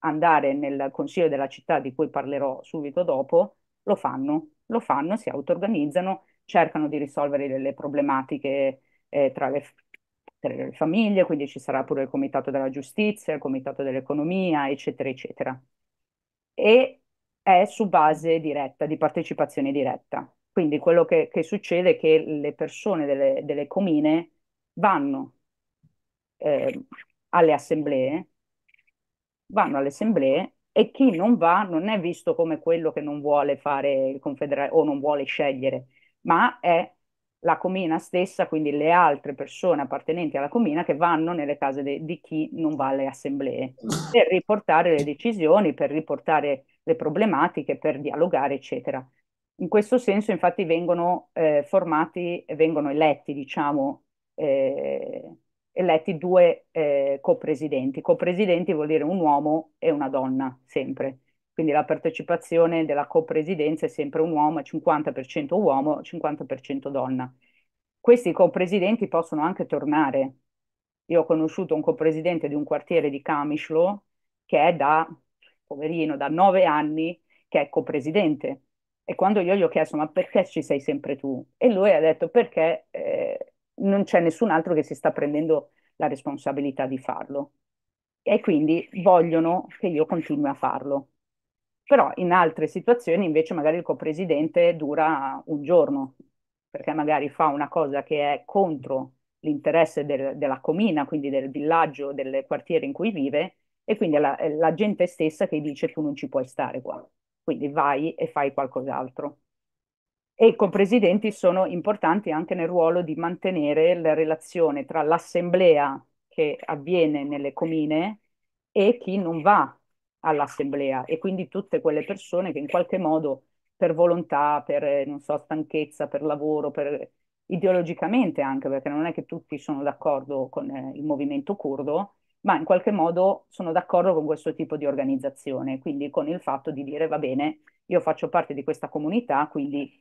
andare nel consiglio della città di cui parlerò subito dopo, lo fanno, lo fanno, si auto-organizzano, cercano di risolvere le, problematiche eh, tra, le, tra, le, famiglie, quindi ci sarà pure il comitato della giustizia, il comitato dell'economia, eccetera, eccetera. E è su base diretta, di partecipazione diretta. Quindi quello che, che succede è che le persone delle, delle comine vanno eh, alle assemblee, vanno alle assemblee e chi non va non è visto come quello che non vuole fare il confederale o non vuole scegliere, ma è la comina stessa, quindi le altre persone appartenenti alla comina che vanno nelle case de- di chi non va alle assemblee per riportare le decisioni, per riportare le problematiche per dialogare, eccetera. In questo senso, infatti, vengono eh, formati, vengono eletti, diciamo, eh, eletti due eh, copresidenti. Copresidenti vuol dire un uomo e una donna, sempre. Quindi la partecipazione della copresidenza è sempre un uomo, 50% uomo, 50% donna. Questi copresidenti possono anche tornare. Io ho conosciuto un copresidente di un quartiere di Camislo che è da poverino, da nove anni che è copresidente. E quando io gli ho chiesto, ma perché ci sei sempre tu? E lui ha detto, perché eh, non c'è nessun altro che si sta prendendo la responsabilità di farlo. E quindi vogliono che io continui a farlo. Però in altre situazioni invece magari il copresidente dura un giorno, perché magari fa una cosa che è contro l'interesse del, della comina, quindi del villaggio, del quartiere in cui vive, e quindi è la, è la gente stessa che dice tu non ci puoi stare qua, quindi vai e fai qualcos'altro. E i compresidenti sono importanti anche nel ruolo di mantenere la relazione tra l'assemblea che avviene nelle comine e chi non va all'assemblea e quindi tutte quelle persone che in qualche modo per volontà, per eh, non so, stanchezza, per lavoro, per ideologicamente anche perché non è che tutti sono d'accordo con eh, il movimento curdo, ma in qualche modo sono d'accordo con questo tipo di organizzazione, quindi con il fatto di dire va bene, io faccio parte di questa comunità, quindi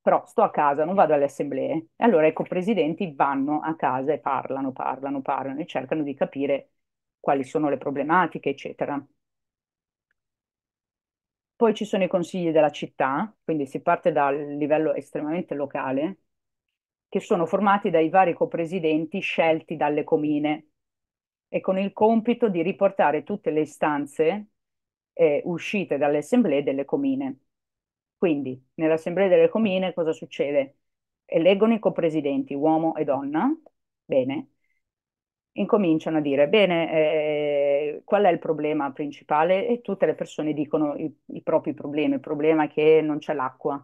però sto a casa, non vado alle assemblee. E allora i copresidenti ecco, vanno a casa e parlano, parlano, parlano e cercano di capire quali sono le problematiche, eccetera. Poi ci sono i consigli della città, quindi si parte dal livello estremamente locale, che sono formati dai vari copresidenti scelti dalle comine, e con il compito di riportare tutte le istanze eh, uscite dalle assemblee delle comine. Quindi nell'assemblea delle comine cosa succede? Eleggono i copresidenti, uomo e donna, bene, incominciano a dire, bene, eh, qual è il problema principale? E tutte le persone dicono i, i propri problemi, il problema è che non c'è l'acqua,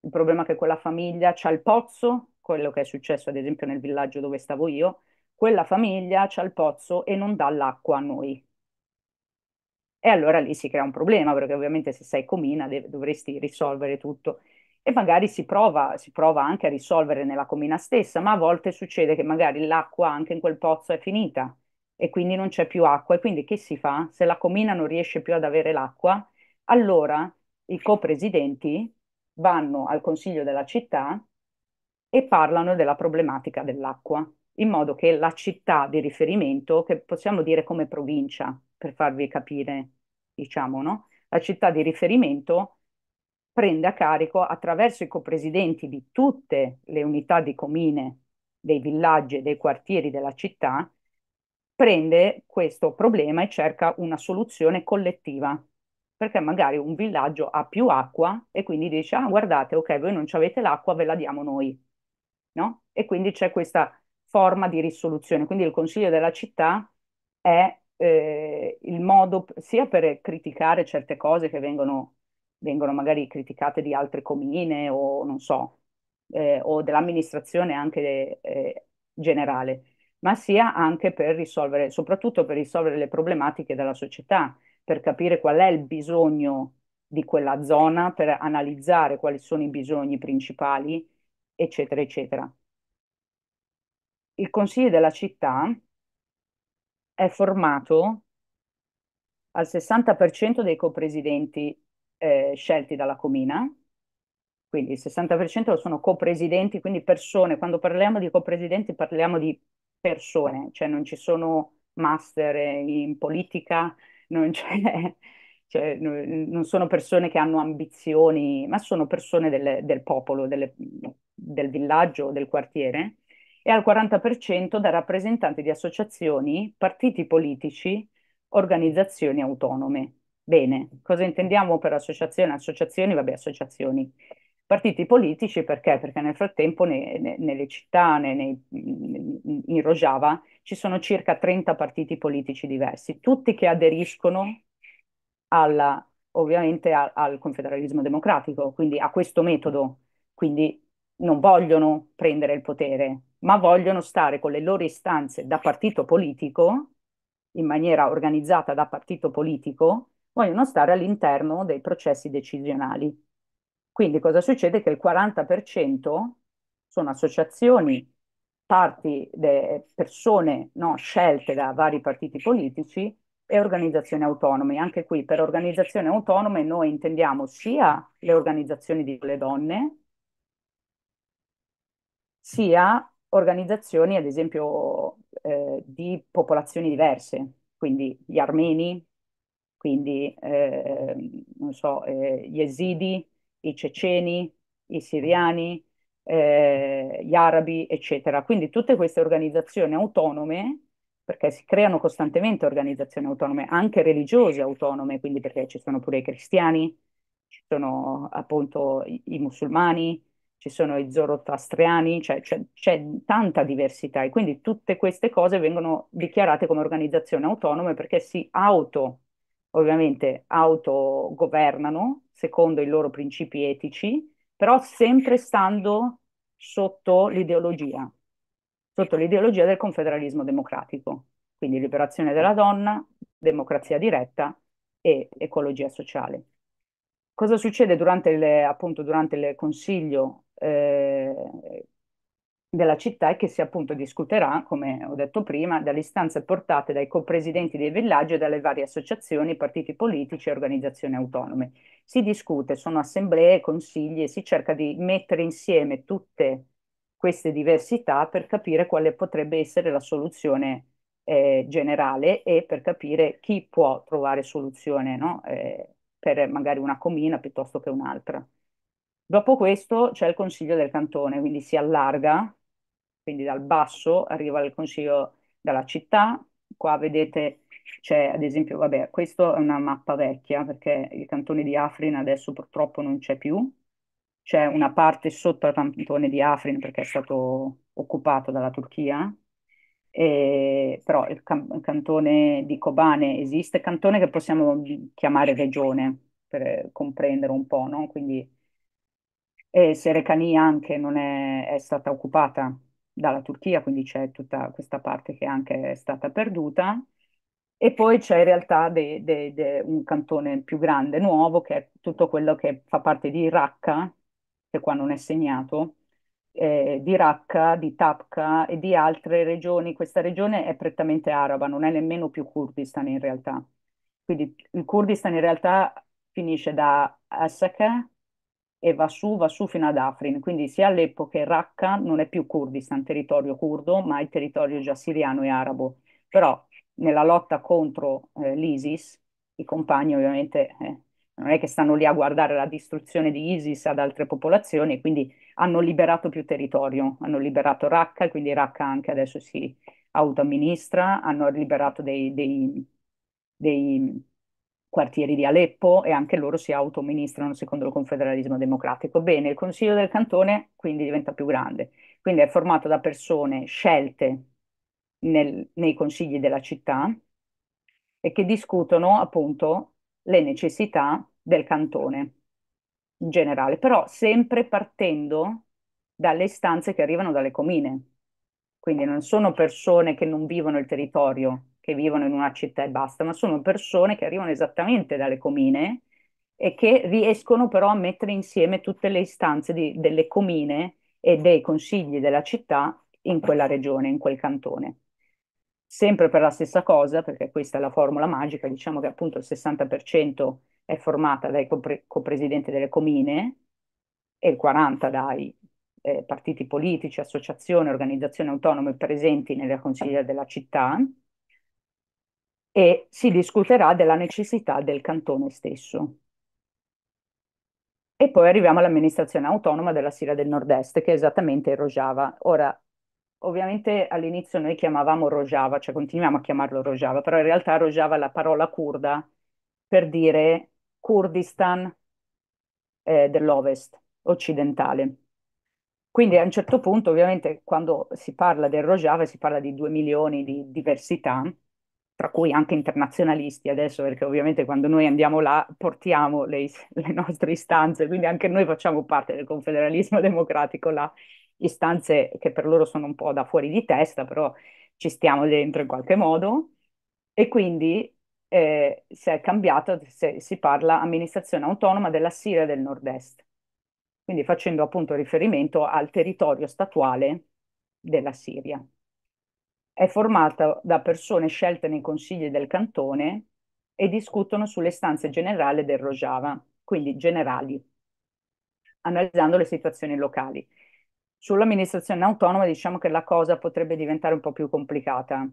il problema è che quella famiglia c'ha il pozzo, quello che è successo ad esempio nel villaggio dove stavo io, quella famiglia c'ha il pozzo e non dà l'acqua a noi. E allora lì si crea un problema, perché ovviamente se sei comina de- dovresti risolvere tutto. E magari si prova, si prova anche a risolvere nella comina stessa, ma a volte succede che magari l'acqua anche in quel pozzo è finita e quindi non c'è più acqua. E quindi che si fa? Se la comina non riesce più ad avere l'acqua, allora i copresidenti vanno al consiglio della città e parlano della problematica dell'acqua in modo che la città di riferimento, che possiamo dire come provincia, per farvi capire, diciamo, no? La città di riferimento prenda a carico attraverso i copresidenti di tutte le unità di comune dei villaggi e dei quartieri della città, prende questo problema e cerca una soluzione collettiva, perché magari un villaggio ha più acqua e quindi dice, ah guardate, ok, voi non avete l'acqua, ve la diamo noi, no? E quindi c'è questa forma di risoluzione. Quindi il Consiglio della città è eh, il modo sia per criticare certe cose che vengono, vengono magari criticate di altre comine o non so, eh, o dell'amministrazione anche eh, generale, ma sia anche per risolvere, soprattutto per risolvere le problematiche della società, per capire qual è il bisogno di quella zona, per analizzare quali sono i bisogni principali, eccetera, eccetera il consiglio della città è formato al 60% dei copresidenti eh, scelti dalla Comina, quindi il 60% sono copresidenti, quindi persone. Quando parliamo di copresidenti parliamo di persone, cioè non ci sono master in politica, non, <laughs> cioè, non sono persone che hanno ambizioni, ma sono persone del, del popolo, delle, del villaggio, del quartiere e al 40% da rappresentanti di associazioni, partiti politici, organizzazioni autonome. Bene, cosa intendiamo per associazione? Associazioni, vabbè, associazioni. Partiti politici perché? Perché nel frattempo ne, ne, nelle città, ne, in Rojava, ci sono circa 30 partiti politici diversi, tutti che aderiscono alla, ovviamente al, al confederalismo democratico, quindi a questo metodo, quindi non vogliono prendere il potere, ma vogliono stare con le loro istanze da partito politico, in maniera organizzata da partito politico, vogliono stare all'interno dei processi decisionali. Quindi cosa succede? Che il 40% sono associazioni, parti, persone no, scelte da vari partiti politici e organizzazioni autonome. Anche qui per organizzazioni autonome noi intendiamo sia le organizzazioni delle donne, sia organizzazioni, ad esempio, eh, di popolazioni diverse, quindi gli armeni, quindi eh, so, eh, gli esidi, i ceceni, i siriani, eh, gli arabi, eccetera. Quindi tutte queste organizzazioni autonome, perché si creano costantemente organizzazioni autonome, anche religiose autonome, quindi perché ci sono pure i cristiani, ci sono appunto i, i musulmani, ci sono i zoroastriani, cioè, cioè, c'è tanta diversità e quindi tutte queste cose vengono dichiarate come organizzazioni autonome perché si auto, ovviamente, autogovernano secondo i loro principi etici, però sempre stando sotto l'ideologia, sotto l'ideologia del confederalismo democratico, quindi liberazione della donna, democrazia diretta e ecologia sociale cosa succede durante il, appunto, durante il consiglio eh, della città e che si appunto discuterà, come ho detto prima, dalle istanze portate dai co-presidenti dei villaggi e dalle varie associazioni, partiti politici e organizzazioni autonome. Si discute, sono assemblee, consigli e si cerca di mettere insieme tutte queste diversità per capire quale potrebbe essere la soluzione eh, generale e per capire chi può trovare soluzione no? eh, per magari una comina piuttosto che un'altra. Dopo questo c'è il consiglio del cantone, quindi si allarga, quindi dal basso arriva il consiglio dalla città. Qua vedete c'è ad esempio, vabbè, questa è una mappa vecchia perché il cantone di Afrin adesso purtroppo non c'è più. C'è una parte sotto al cantone di Afrin perché è stato occupato dalla Turchia, e, però il, il, cantone di Kobane esiste, cantone che possiamo chiamare regione per comprendere un po', no? Quindi e Serecani anche non è, è stata occupata dalla Turchia, quindi c'è tutta questa parte che anche è stata perduta. E poi c'è in realtà de, de, de un cantone più grande, nuovo, che è tutto quello che fa parte di Raqqa, che qua non è segnato, eh, di Raqqa, di Tapka e di altre regioni. Questa regione è prettamente araba, non è nemmeno più Kurdistan in realtà. Quindi il Kurdistan in realtà finisce da Asaka e va su, va su fino ad Afrin, quindi sia Aleppo che Raqqa non è più Kurdistan, territorio curdo, ma è territorio già siriano e arabo. Però nella lotta contro eh, l'ISIS, i compagni ovviamente eh, non è che stanno lì a guardare la distruzione di ISIS ad altre popolazioni, quindi hanno liberato più territorio, hanno liberato Raqqa, quindi Raqqa anche adesso si autoamministra, hanno liberato dei, dei, dei quartieri di Aleppo e anche loro si autoministrano secondo il confederalismo democratico. Bene, il Consiglio del Cantone quindi diventa più grande, quindi è formato da persone scelte nel, nei consigli della città e che discutono appunto le necessità del cantone in generale, però sempre partendo dalle istanze che arrivano dalle comine. Quindi non sono persone che non vivono il territorio, che vivono in una città e basta, ma sono persone che arrivano esattamente dalle comine e che riescono però a mettere insieme tutte le istanze di, delle comine e dei consigli della città in quella regione, in quel cantone. Sempre per la stessa cosa, perché questa è la formula magica, diciamo che appunto il 60% è formata dai copresidenti delle comine e il 40% dai eh, partiti politici, associazioni, organizzazioni autonome presenti nella consiglia della città, e si discuterà della necessità del cantone stesso. E poi arriviamo all'amministrazione autonoma della Siria del Nord-Est, che è esattamente Rojava. Ora, ovviamente all'inizio noi chiamavamo Rojava, cioè continuiamo a chiamarlo Rojava, però in realtà Rojava è la parola kurda per dire Kurdistan eh, dell'ovest occidentale. Quindi a un certo punto, ovviamente, quando si parla del Rojava si parla di due milioni di diversità, tra cui anche internazionalisti adesso, perché ovviamente quando noi andiamo là portiamo le, <laughs> le nostre istanze, quindi anche noi facciamo parte del confederalismo democratico là, istanze che per loro sono un po' da fuori di testa, però ci stiamo dentro in qualche modo. E quindi eh, si è cambiato, se, si parla amministrazione autonoma della Siria del Nord-Est, quindi facendo appunto riferimento al territorio statuale della Siria è formata da persone scelte nei consigli del cantone e discutono sulle stanze generali del Rojava, quindi generali, analizzando le situazioni locali. Sull'amministrazione autonoma diciamo che la cosa potrebbe diventare un po' più complicata,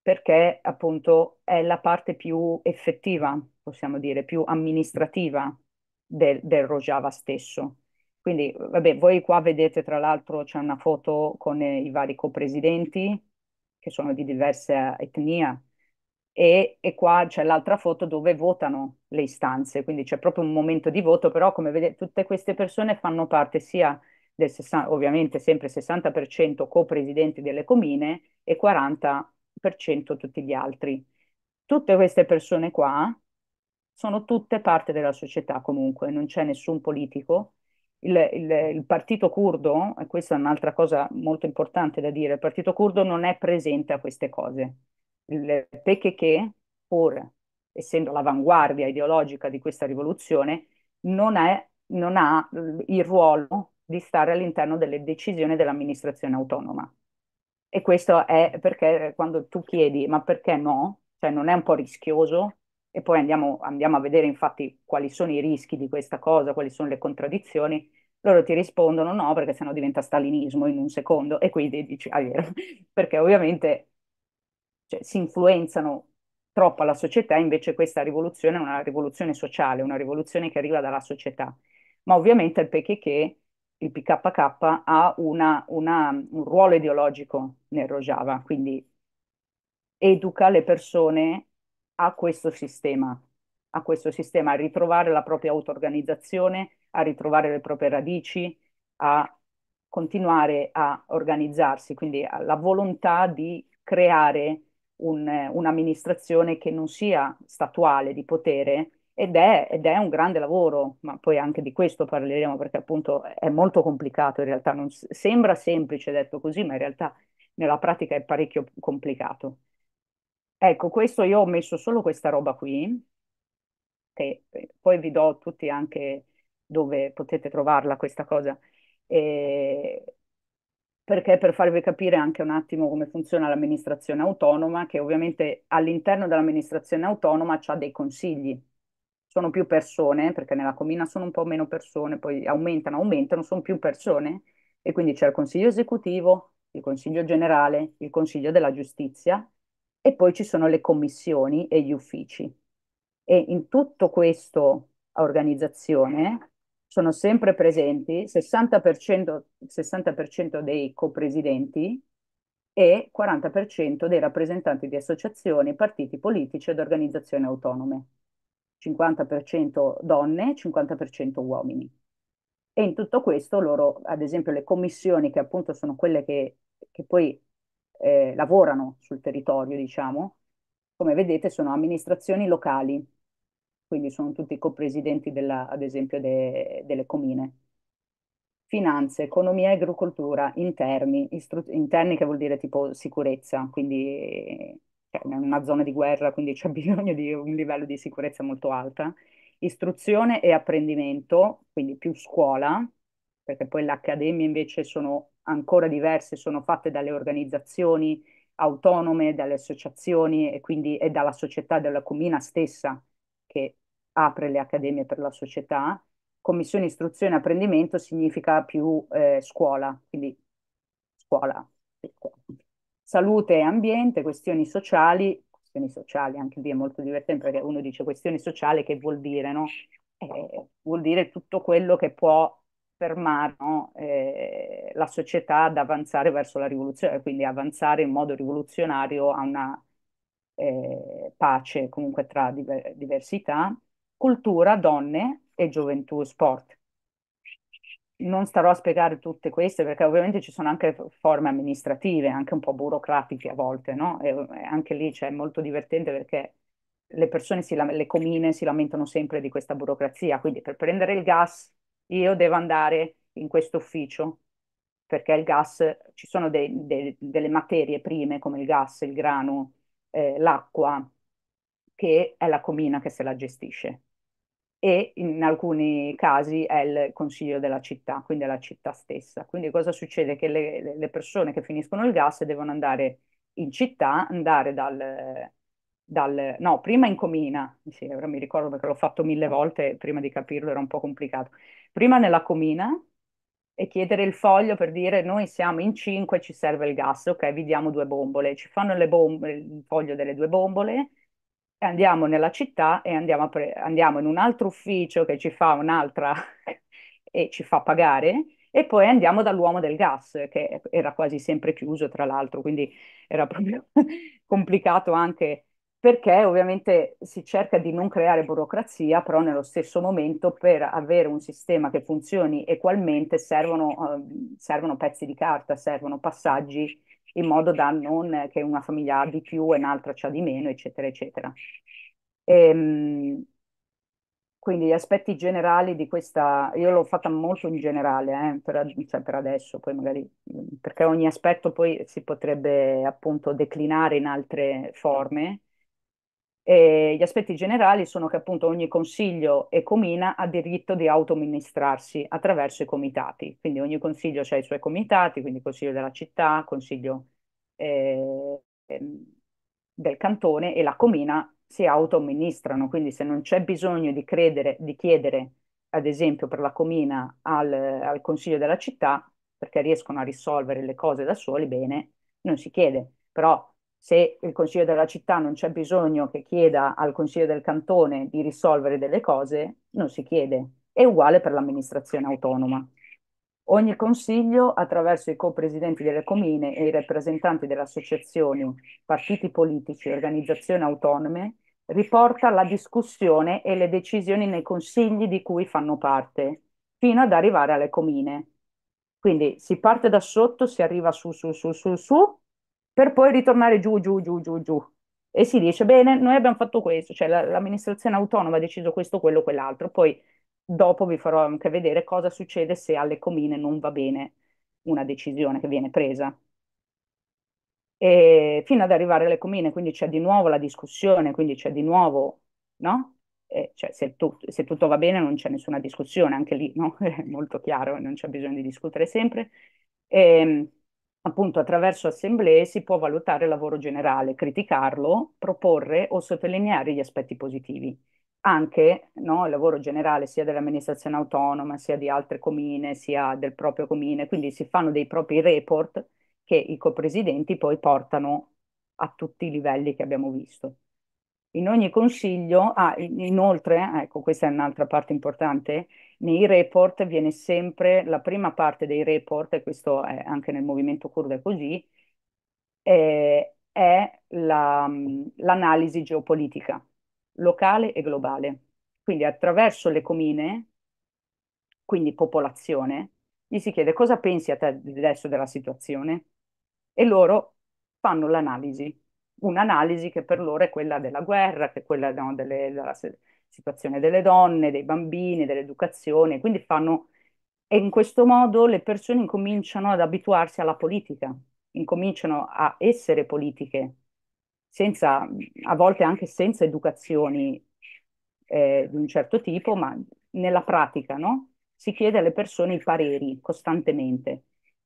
perché appunto è la parte più effettiva, possiamo dire, più amministrativa del, del Rojava stesso. Quindi, vabbè, voi qua vedete tra l'altro c'è una foto con eh, i vari copresidenti che sono di diversa eh, etnia. E, e qua c'è l'altra foto dove votano le istanze, quindi c'è proprio un momento di voto, però come vedete tutte queste persone fanno parte sia del 60, ovviamente sempre 60% co-presidenti delle comine e 40% tutti gli altri. Tutte queste persone qua sono tutte parte della società comunque, non c'è nessun politico il, il, il partito curdo, e questa è un'altra cosa molto importante da dire, il partito curdo non è presente a queste cose. Il PKK, pur essendo l'avanguardia ideologica di questa rivoluzione, non, è, non ha il ruolo di stare all'interno delle decisioni dell'amministrazione autonoma. E questo è perché quando tu chiedi ma perché no, cioè non è un po' rischioso e poi andiamo, andiamo a vedere infatti quali sono i rischi di questa cosa, quali sono le contraddizioni, loro ti rispondono no perché sennò diventa stalinismo in un secondo e quindi dici ah vero, <laughs> perché ovviamente cioè, si influenzano troppo alla società, invece questa rivoluzione è una rivoluzione sociale, una rivoluzione che arriva dalla società. Ma ovviamente il PKK, il PKK, ha una, una, un ruolo ideologico nel Rojava, quindi educa le persone a questo sistema, a questo sistema, a ritrovare la propria auto-organizzazione, a ritrovare le proprie radici, a continuare a organizzarsi, quindi la volontà di creare un, un'amministrazione che non sia statuale di potere ed è, ed è, un grande lavoro, ma poi anche di questo parleremo perché appunto è molto complicato in realtà, non, sembra semplice detto così, ma in realtà nella pratica è parecchio complicato. Ecco, questo io ho messo solo questa roba qui, che eh, poi vi do tutti anche dove potete trovarla questa cosa, eh, perché per farvi capire anche un attimo come funziona l'amministrazione autonoma, che ovviamente all'interno dell'amministrazione autonoma c'ha dei consigli, sono più persone, perché nella comina sono un po' meno persone, poi aumentano, aumentano, sono più persone, e quindi c'è il consiglio esecutivo, il consiglio generale, il consiglio della giustizia, e poi ci sono le commissioni e gli uffici. E in tutto questo organizzazione sono sempre presenti 60%, 60% dei copresidenti e 40% dei rappresentanti di associazioni, partiti politici ed organizzazioni autonome. 50% donne, 50% uomini. E in tutto questo loro, ad esempio, le commissioni, che appunto sono quelle che, che poi eh, lavorano sul territorio, diciamo. Come vedete sono amministrazioni locali, quindi sono tutti co-presidenti, della, ad esempio, de, delle comine. Finanze, economia e agricoltura, interni, interni che vuol dire tipo sicurezza, quindi cioè, è una zona di guerra, quindi c'è <laughs> bisogno di un livello di sicurezza molto alta. Istruzione e apprendimento, quindi più scuola, perché poi le accademie invece sono ancora diverse, sono fatte dalle organizzazioni autonome, dalle associazioni e quindi è dalla società della comuna stessa che apre le accademie per la società. Commissione istruzione e apprendimento significa più eh, scuola, quindi scuola. Salute e ambiente, questioni sociali, questioni sociali anche lì è molto divertente perché uno dice questioni sociali che vuol dire, no? Eh, vuol dire tutto quello che può fermano eh, la società ad avanzare verso la rivoluzione, quindi avanzare in modo rivoluzionario a una eh, pace comunque tra diver- diversità, cultura, donne e gioventù, sport. Non starò a spiegare tutte queste perché ovviamente ci sono anche forme amministrative, anche un po' burocratiche a volte, no? E anche lì c'è cioè, molto divertente perché le persone, si, le comine si lamentano sempre di questa burocrazia, quindi per prendere il gas io devo andare in questo ufficio perché il gas, ci sono de, de, delle materie prime come il gas, il grano, eh, l'acqua, che è la comina che se la gestisce e in alcuni casi è il consiglio della città, quindi è la città stessa. Quindi cosa succede? Che le, le persone che finiscono il gas devono andare in città, andare dal, dal, no, prima in comina, sì, ora mi ricordo perché l'ho fatto mille volte, prima di capirlo era un po' complicato, prima nella comina e chiedere il foglio per dire noi siamo in cinque, ci serve il gas, ok, vi diamo due bombole, ci fanno le bombe, il foglio delle due bombole, andiamo nella città e andiamo, pre- andiamo in un altro ufficio che ci fa un'altra <laughs> e ci fa pagare e poi andiamo dall'uomo del gas che era quasi sempre chiuso tra l'altro, quindi era proprio <laughs> complicato anche perché ovviamente si cerca di non creare burocrazia, però nello stesso momento per avere un sistema che funzioni equalmente servono, eh, servono pezzi di carta, servono passaggi in modo da non che una famiglia ha di più e un'altra ha di meno, eccetera, eccetera. E, ehm, quindi gli aspetti generali di questa, io l'ho fatta molto in generale, eh, per, cioè per, adesso, poi magari, mm, perché ogni aspetto poi si potrebbe appunto declinare in altre forme, e gli aspetti generali sono che appunto ogni consiglio e comina ha diritto di autoministrarsi attraverso i comitati, quindi ogni consiglio ha i suoi comitati, quindi consiglio della città, consiglio eh, ehm, del cantone e la comina si autoamministrano, quindi se non c'è bisogno di, credere, di chiedere ad esempio per la comina al, al consiglio della città perché riescono a risolvere le cose da soli, bene, non si chiede, però se il consiglio della città non c'è bisogno che chieda al consiglio del cantone di risolvere delle cose, non si chiede. È uguale per l'amministrazione autonoma. Ogni consiglio, attraverso i co-presidenti delle comune e i rappresentanti delle associazioni, partiti politici e organizzazioni autonome, riporta la discussione e le decisioni nei consigli di cui fanno parte, fino ad arrivare alle comune. Quindi si parte da sotto, si arriva su, su, su, su, su, per poi ritornare giù, giù, giù, giù, giù. E si dice, bene, noi abbiamo fatto questo, cioè l'amministrazione autonoma ha deciso questo, quello, quell'altro, poi dopo vi farò anche vedere cosa succede se alle comine non va bene una decisione che viene presa. E fino ad arrivare alle comine, quindi c'è di nuovo la discussione, quindi c'è di nuovo, no? E cioè, se, tu, se tutto va bene non c'è nessuna discussione, anche lì, no? <laughs> È molto chiaro, non c'è bisogno di discutere sempre. E, ehm, appunto attraverso assemblee si può valutare il lavoro generale, criticarlo, proporre o sottolineare gli aspetti positivi. Anche no, il lavoro generale sia dell'amministrazione autonoma, sia di altre comine, sia del proprio comine, quindi si fanno dei propri report che i copresidenti poi portano a tutti i livelli che abbiamo visto. In ogni consiglio, ah, inoltre, ecco questa è un'altra parte importante, nei report viene sempre la prima parte dei report, e questo è anche nel movimento curva è così, è, eh, è la, l'analisi geopolitica locale e globale. Quindi attraverso le comine, quindi popolazione, gli si chiede cosa pensi adesso della situazione e loro fanno l'analisi, un'analisi che per loro è quella della guerra, che è quella no, delle, della, situazione delle donne, dei bambini, dell'educazione, quindi fanno... E in questo modo le persone incominciano ad abituarsi alla politica, incominciano a essere politiche, senza, a volte anche senza educazioni eh, di un certo tipo, ma nella pratica, no? Si chiede alle persone i pareri costantemente.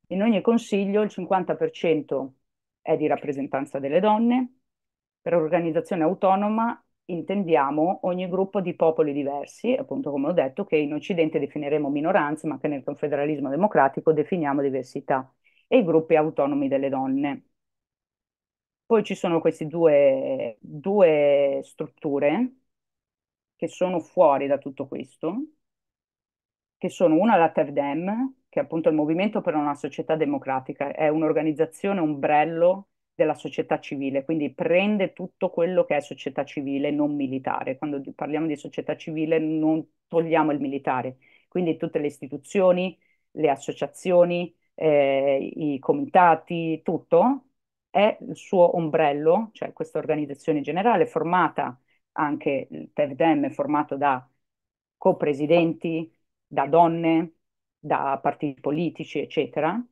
In ogni consiglio il 50% è di rappresentanza delle donne, per organizzazione autonoma intendiamo ogni gruppo di popoli diversi, appunto come ho detto, che in Occidente definiremo minoranze, ma che nel confederalismo democratico definiamo diversità, e i gruppi autonomi delle donne. Poi ci sono queste due, due strutture che sono fuori da tutto questo, che sono una la Terdem, che è appunto il Movimento per una Società Democratica, è un'organizzazione ombrello della società civile, quindi prende tutto quello che è società civile non militare. Quando parliamo di società civile non togliamo il militare, quindi tutte le istituzioni, le associazioni, eh, i comitati, tutto è il suo ombrello, cioè questa organizzazione generale formata anche il TEVDEM è formato da copresidenti, da donne, da partiti politici, eccetera,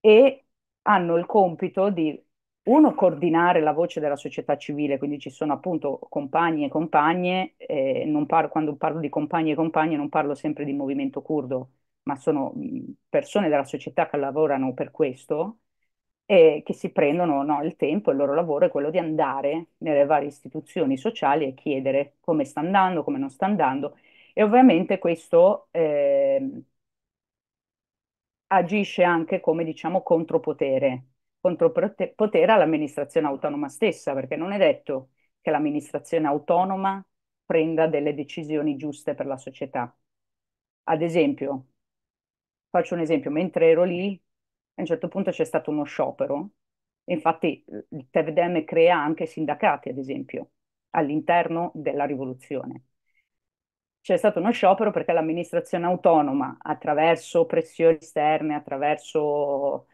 e hanno il compito di uno, coordinare la voce della società civile, quindi ci sono appunto compagni e compagne, eh, parlo, quando parlo di compagni e compagne non parlo sempre di movimento curdo, ma sono persone della società che lavorano per questo e che si prendono no, il tempo, il loro lavoro è quello di andare nelle varie istituzioni sociali e chiedere come sta andando, come non sta andando e ovviamente questo eh, agisce anche come diciamo contropotere contropotere all'amministrazione autonoma stessa, perché non è detto che l'amministrazione autonoma prenda delle decisioni giuste per la società. Ad esempio, faccio un esempio, mentre ero lì, a un certo punto c'è stato uno sciopero, infatti il TEVDEM crea anche sindacati, ad esempio, all'interno della rivoluzione. C'è stato uno sciopero perché l'amministrazione autonoma, attraverso pressioni esterne, attraverso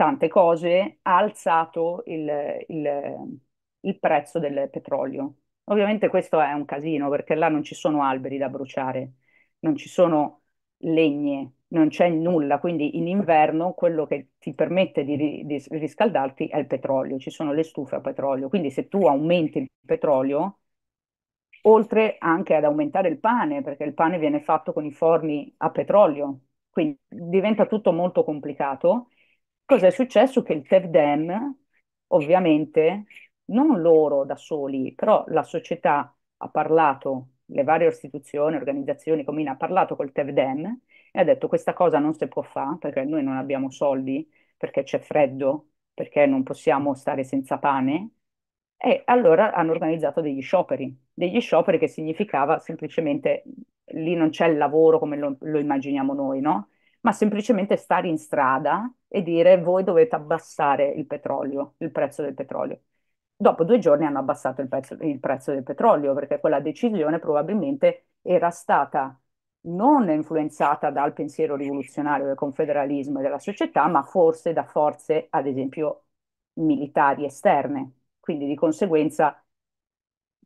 tante cose, ha alzato il, il, il prezzo del petrolio. Ovviamente questo è un casino perché là non ci sono alberi da bruciare, non ci sono legne, non c'è nulla, quindi in inverno quello che ti permette di, di, riscaldarti è il petrolio, ci sono le stufe a petrolio, quindi se tu aumenti il petrolio, oltre anche ad aumentare il pane, perché il pane viene fatto con i forni a petrolio, quindi diventa tutto molto complicato Cosa è successo? Che il TEVDEM, ovviamente, non loro da soli, però la società ha parlato, le varie istituzioni, organizzazioni, Comina, ha parlato col TEVDEM e ha detto questa cosa non si può fare perché noi non abbiamo soldi, perché c'è freddo, perché non possiamo stare senza pane. E allora hanno organizzato degli scioperi, degli scioperi che significava semplicemente lì non c'è il lavoro come lo, lo immaginiamo noi, no? ma semplicemente stare in strada e dire voi dovete abbassare il petrolio, il prezzo del petrolio. Dopo due giorni hanno abbassato il, prezzo, il prezzo del petrolio perché quella decisione probabilmente era stata non influenzata dal pensiero rivoluzionario del confederalismo e della società, ma forse da forze, ad esempio, militari esterne. Quindi di conseguenza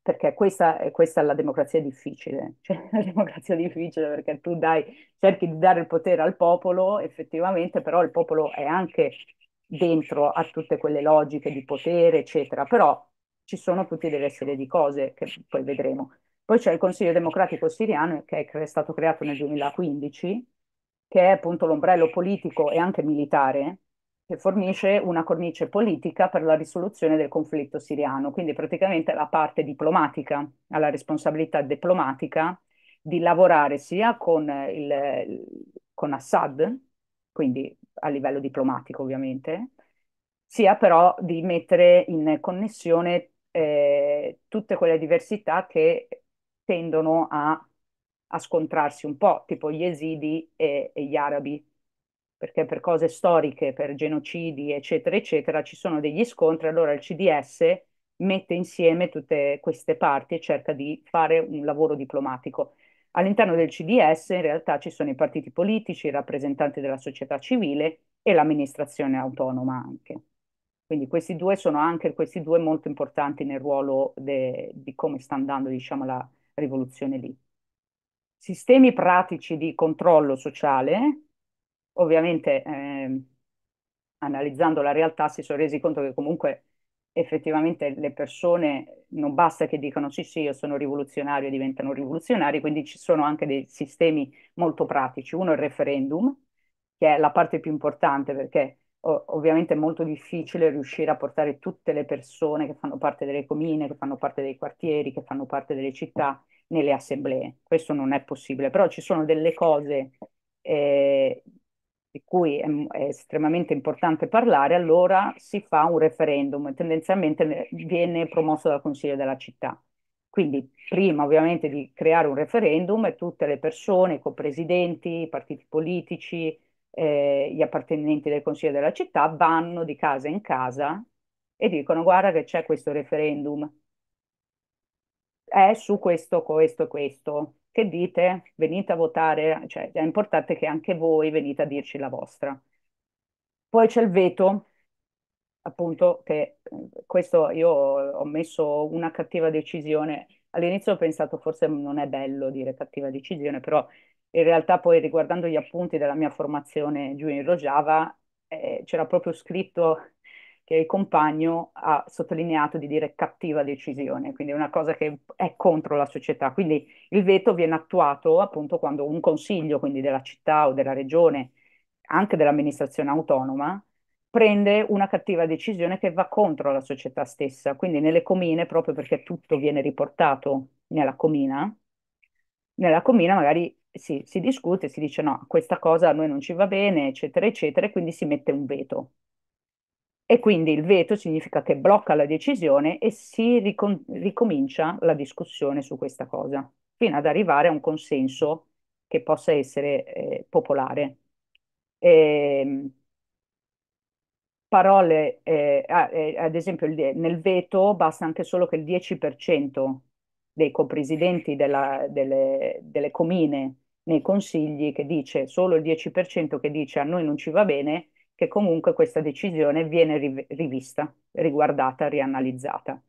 perché questa, questa, è la democrazia difficile, <laughs> cioè la democrazia difficile perché tu dai, cerchi di dare il potere al popolo, effettivamente, però il popolo è anche dentro a tutte quelle logiche di potere, eccetera, però ci sono tutte delle serie di cose che poi vedremo. Poi c'è il Consiglio Democratico Siriano che è stato creato nel 2015, che è appunto l'ombrello politico e anche militare che fornisce una cornice politica per la risoluzione del conflitto siriano, quindi praticamente la parte diplomatica, ha la responsabilità diplomatica di lavorare sia con, il, con Assad, quindi a livello diplomatico ovviamente, sia però di mettere in connessione eh, tutte quelle diversità che tendono a, a, scontrarsi un po', tipo gli esidi e, e gli arabi perché per cose storiche, per genocidi, eccetera, eccetera, ci sono degli scontri, allora il CDS mette insieme tutte queste parti e cerca di fare un lavoro diplomatico. All'interno del CDS in realtà ci sono i partiti politici, i rappresentanti della società civile e l'amministrazione autonoma anche. Quindi questi due sono anche questi due molto importanti nel ruolo de, di come sta andando diciamo, la rivoluzione lì. Sistemi pratici di controllo sociale, ovviamente eh, analizzando la realtà si sono resi conto che comunque effettivamente le persone non basta che dicano sì sì io sono rivoluzionario e diventano rivoluzionari, quindi ci sono anche dei sistemi molto pratici. Uno è il referendum, che è la parte più importante perché ovviamente è molto difficile riuscire a portare tutte le persone che fanno parte delle comune, che fanno parte dei quartieri, che fanno parte delle città nelle assemblee. Questo non è possibile, però ci sono delle cose eh, di cui è, è, estremamente importante parlare, allora si fa un referendum e tendenzialmente viene promosso dal Consiglio della città. Quindi prima ovviamente di creare un referendum tutte le persone, i copresidenti, i partiti politici, eh, gli appartenenti del Consiglio della città vanno di casa in casa e dicono guarda che c'è questo referendum, è su questo, questo e questo, che dite? Venite a votare, cioè è importante che anche voi venite a dirci la vostra. Poi c'è il veto, appunto, che eh, questo io ho messo una cattiva decisione. All'inizio ho pensato forse non è bello dire cattiva decisione, però in realtà poi riguardando gli appunti della mia formazione giù in Rojava eh, c'era proprio scritto che il compagno ha sottolineato di dire cattiva decisione, quindi una cosa che è contro la società. Quindi il veto viene attuato appunto quando un consiglio, quindi della città o della regione, anche dell'amministrazione autonoma, prende una cattiva decisione che va contro la società stessa. Quindi nelle comine, proprio perché tutto viene riportato nella comina, nella comina magari si, si discute, si dice no, questa cosa a noi non ci va bene, eccetera, eccetera, e quindi si mette un veto e quindi il veto significa che blocca la decisione e si ricom- ricomincia la discussione su questa cosa, fino ad arrivare a un consenso che possa essere eh, popolare. E, ehm, parole, eh, eh, ad esempio nel veto basta anche solo che il 10% dei copresidenti della, delle, delle comine nei consigli che dice solo il 10% che dice a noi non ci va bene, che comunque questa decisione viene riv- rivista, riguardata, rianalizzata.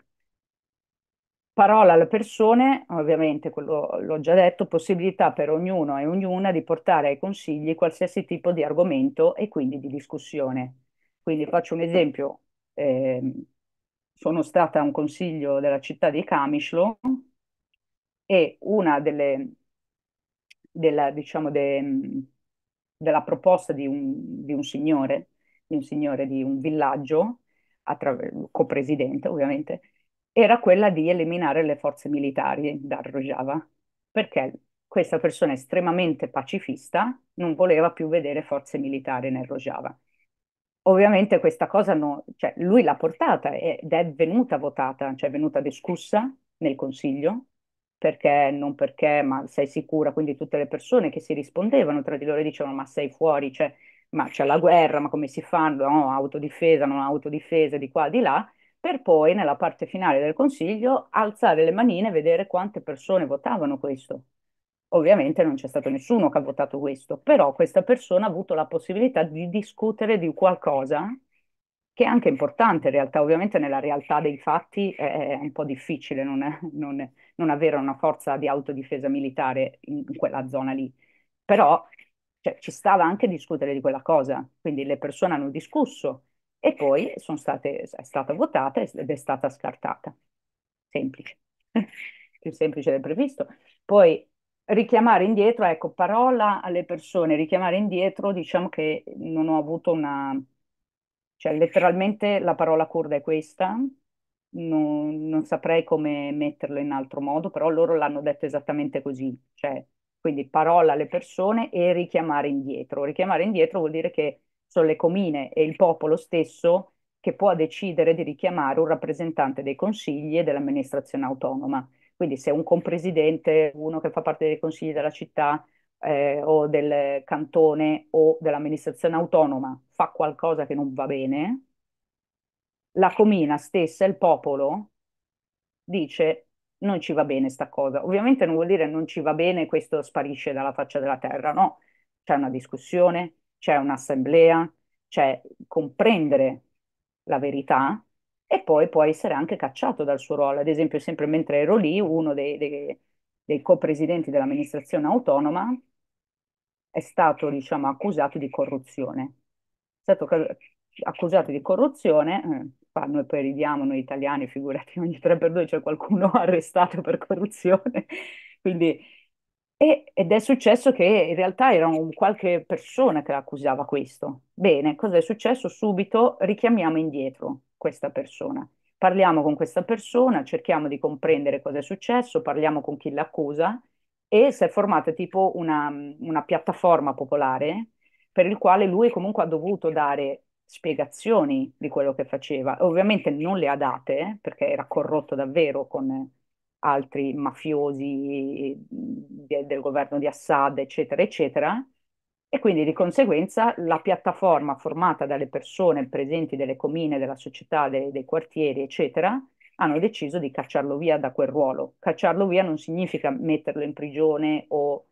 Parola alle persone, ovviamente quello l'ho già detto, possibilità per ognuno e ognuna di portare ai consigli qualsiasi tipo di argomento e quindi di discussione. Quindi faccio un esempio, eh, sono stata a un consiglio della città di Camislo e una delle, della, diciamo, delle della proposta di un, di un, signore, di un signore di un villaggio, attraver- copresidente ovviamente, era quella di eliminare le forze militari dal Rojava, perché questa persona estremamente pacifista non voleva più vedere forze militari nel Rojava. Ovviamente questa cosa no, cioè lui l'ha portata ed è venuta votata, cioè è venuta discussa nel Consiglio perché, non perché, ma sei sicura? Quindi tutte le persone che si rispondevano tra di loro dicevano ma sei fuori, cioè, ma c'è la guerra, ma come si fanno? No, autodifesa, non autodifesa, di qua, di là, per poi nella parte finale del Consiglio alzare le manine e vedere quante persone votavano questo. Ovviamente non c'è stato nessuno che ha votato questo, però questa persona ha avuto la possibilità di discutere di qualcosa che è anche importante in realtà, ovviamente nella realtà dei fatti è, un po' difficile, non, è, non, è, non avere una forza di autodifesa militare in, in quella zona lì. Però cioè, ci stava anche a discutere di quella cosa, quindi le persone hanno discusso e poi state, è stata votata ed è stata scartata. Semplice, <laughs> più semplice del previsto. Poi richiamare indietro, ecco, parola alle persone, richiamare indietro, diciamo che non ho avuto una, cioè letteralmente la parola kurda è questa, non, non saprei come metterlo in altro modo, però loro l'hanno detto esattamente così, cioè quindi parola alle persone e richiamare indietro. Richiamare indietro vuol dire che sono le comine e il popolo stesso che può decidere di richiamare un rappresentante dei consigli e dell'amministrazione autonoma. Quindi se un compresidente, uno che fa parte dei consigli della città eh, o del cantone o dell'amministrazione autonoma fa qualcosa che non va bene, la comina stessa, il popolo, dice non ci va bene sta cosa. Ovviamente non vuol dire non ci va bene, questo sparisce dalla faccia della terra, no. C'è una discussione, c'è un'assemblea, c'è comprendere la verità e poi può essere anche cacciato dal suo ruolo. Ad esempio, sempre mentre ero lì, uno dei, dei, dei co-presidenti dell'amministrazione autonoma è stato, diciamo, accusato di corruzione. È stato accusati di corruzione, qua eh, noi poi ridiamo, noi italiani, figurati, <laughs> ogni 3 per 2 c'è qualcuno <laughs> arrestato per corruzione, <laughs> quindi e, ed è successo che in realtà era qualche persona che accusava questo. Bene, cosa è successo? Subito richiamiamo indietro questa persona. Parliamo con questa persona, cerchiamo di comprendere cosa è successo, parliamo con chi l'accusa e si è formata tipo una, una piattaforma popolare per il quale lui comunque ha dovuto dare spiegazioni di quello che faceva. Ovviamente non le ha date, perché era corrotto davvero con altri mafiosi del governo di Assad, eccetera, eccetera. E quindi di conseguenza la piattaforma formata dalle persone presenti delle comine, della società, dei, dei quartieri, eccetera, hanno deciso di cacciarlo via da quel ruolo. Cacciarlo via non significa metterlo in prigione o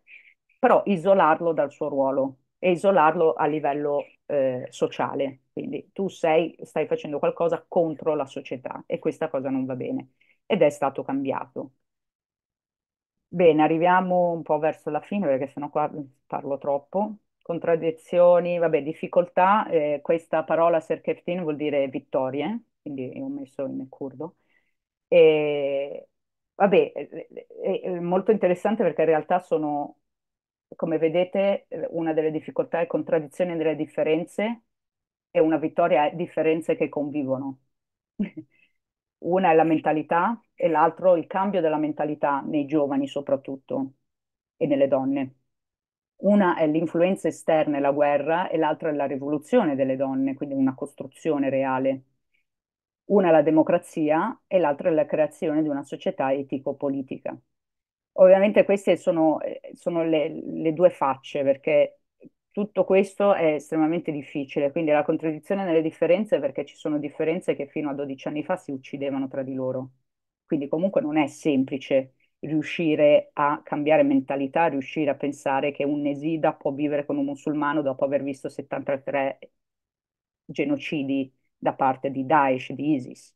però isolarlo dal suo ruolo, e isolarlo a livello eh, sociale. Quindi tu sei, stai facendo qualcosa contro la società e questa cosa non va bene ed è stato cambiato. Bene, arriviamo un po' verso la fine perché sennò qua parlo troppo. Contraddizioni, vabbè, difficoltà, eh, questa parola serkeftin vuol dire vittorie, quindi ho messo in curdo. E, vabbè, è, eh, è eh, eh, molto interessante perché in realtà sono come vedete, una delle difficoltà è contraddizione delle differenze e una vittoria è differenze che convivono. <laughs> una è la mentalità e l'altro il cambio della mentalità nei giovani soprattutto e nelle donne. Una è l'influenza esterna e la guerra e l'altra è la rivoluzione delle donne, quindi una costruzione reale. Una è la democrazia e l'altra è la creazione di una società etico-politica. Ovviamente queste sono, eh, sono le, le due facce, perché tutto questo è estremamente difficile, quindi la contraddizione nelle differenze perché ci sono differenze che fino a 12 anni fa si uccidevano tra di loro. Quindi comunque non è semplice riuscire a cambiare mentalità, riuscire a pensare che un nesida può vivere con un musulmano dopo aver visto 73 genocidi da parte di Daesh, di ISIS.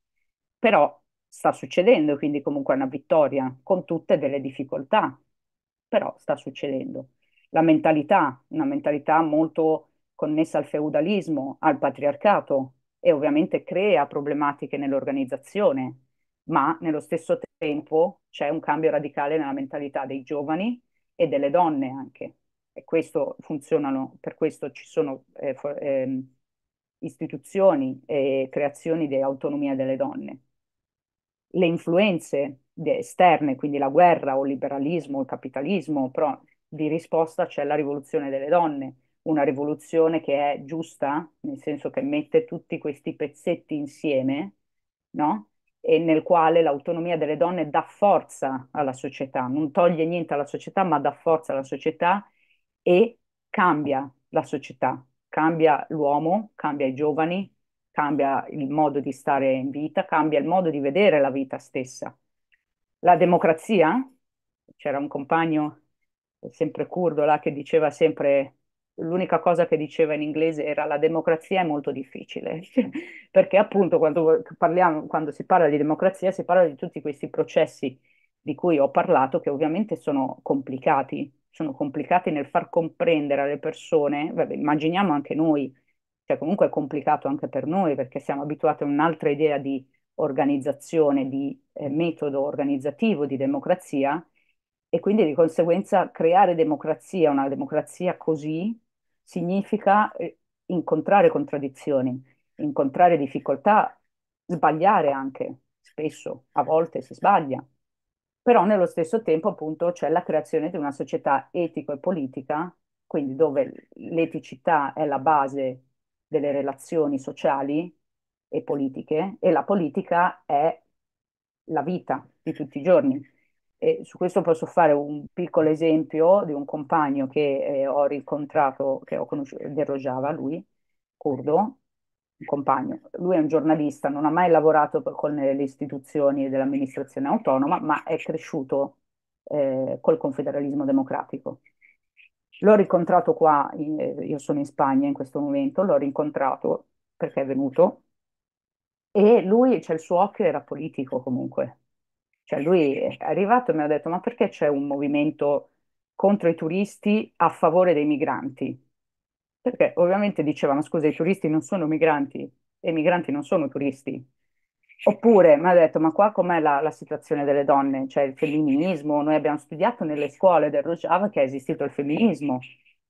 Però sta succedendo, quindi comunque è una vittoria con tutte delle difficoltà, però sta succedendo. La mentalità, una mentalità molto connessa al feudalismo, al patriarcato e ovviamente crea problematiche nell'organizzazione, ma nello stesso tempo c'è un cambio radicale nella mentalità dei giovani e delle donne anche. E questo funzionano, per questo ci sono eh, for, eh, istituzioni e creazioni di autonomia delle donne le influenze esterne, quindi la guerra o il liberalismo, il capitalismo, però di risposta c'è la rivoluzione delle donne, una rivoluzione che è giusta, nel senso che mette tutti questi pezzetti insieme, no? E nel quale l'autonomia delle donne dà forza alla società, non toglie niente alla società, ma dà forza alla società e cambia la società, cambia l'uomo, cambia i giovani, cambia il modo di stare in vita, cambia il modo di vedere la vita stessa. La democrazia, c'era un compagno sempre curdo là che diceva sempre, l'unica cosa che diceva in inglese era la democrazia è molto difficile, <laughs> perché appunto quando, parliamo, quando si parla di democrazia si parla di tutti questi processi di cui ho parlato che ovviamente sono complicati, sono complicati nel far comprendere alle persone, vabbè, immaginiamo anche noi, cioè comunque è complicato anche per noi perché siamo abituati a un'altra idea di organizzazione, di eh, metodo organizzativo, di democrazia e quindi di conseguenza creare democrazia, una democrazia così, significa eh, incontrare contraddizioni, incontrare difficoltà, sbagliare anche, spesso, a volte si sbaglia, però nello stesso tempo appunto c'è la creazione di una società etico e politica, quindi dove l'eticità è la base delle relazioni sociali e politiche e la politica è la vita di tutti i giorni. E su questo posso fare un piccolo esempio di un compagno che eh, ho rincontrato, che ho conosciuto, di Rojava, lui, curdo, un compagno. Lui è un giornalista, non ha mai lavorato con le istituzioni dell'amministrazione autonoma, ma è cresciuto eh, col confederalismo democratico. L'ho rincontrato qua, eh, io sono in Spagna in questo momento, l'ho rincontrato perché è venuto e lui, cioè il suo occhio era politico comunque. Cioè lui è arrivato e mi ha detto ma perché c'è un movimento contro i turisti a favore dei migranti? Perché ovviamente diceva ma scusa i turisti non sono migranti e i migranti non sono turisti, Oppure mi ha detto, ma qua com'è la, la, situazione delle donne? Cioè il femminismo, noi abbiamo studiato nelle scuole del Rojava che è esistito il femminismo,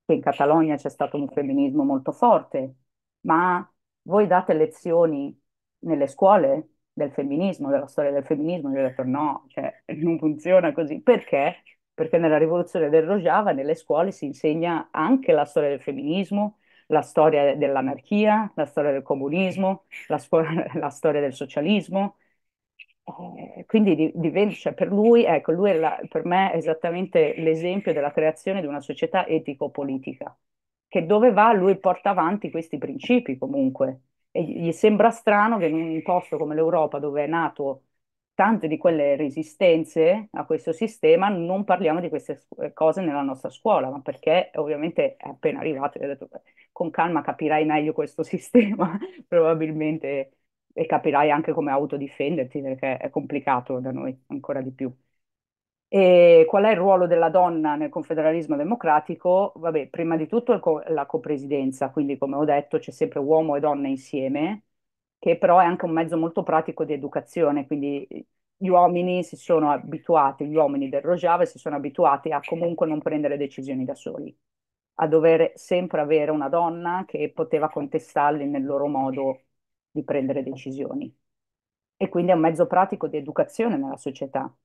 che in Catalogna c'è stato un femminismo molto forte, ma voi date lezioni nelle scuole del femminismo, della storia del femminismo? Io ho detto no, cioè, <laughs> non funziona così. Perché? Perché nella rivoluzione del Rojava nelle scuole si insegna anche la storia del femminismo, la storia dell'anarchia, la storia del comunismo, la, scuola, <laughs> la storia del socialismo. Eh, quindi di, di, cioè per lui, ecco, lui è la, per me è esattamente l'esempio della creazione di una società etico-politica, che dove va lui porta avanti questi principi comunque. E gli sembra strano che in un posto come l'Europa, dove è nato tante di quelle resistenze a questo sistema, non parliamo di queste eh, cose nella nostra scuola, ma perché ovviamente è appena arrivato e ho detto con calma capirai meglio questo <laughs> sistema, probabilmente, e capirai anche come autodifenderti, perché è complicato da noi ancora di più. E qual è il ruolo della donna nel confederalismo democratico? Vabbè, prima di tutto co- la copresidenza, quindi come ho detto c'è sempre uomo e donna insieme, che però è anche un mezzo molto pratico di educazione, quindi gli uomini si sono abituati, gli uomini del Rojava si sono abituati a comunque non prendere decisioni da soli, a dover sempre avere una donna che poteva contestarli nel loro modo di prendere decisioni. E quindi è un mezzo pratico di educazione nella società.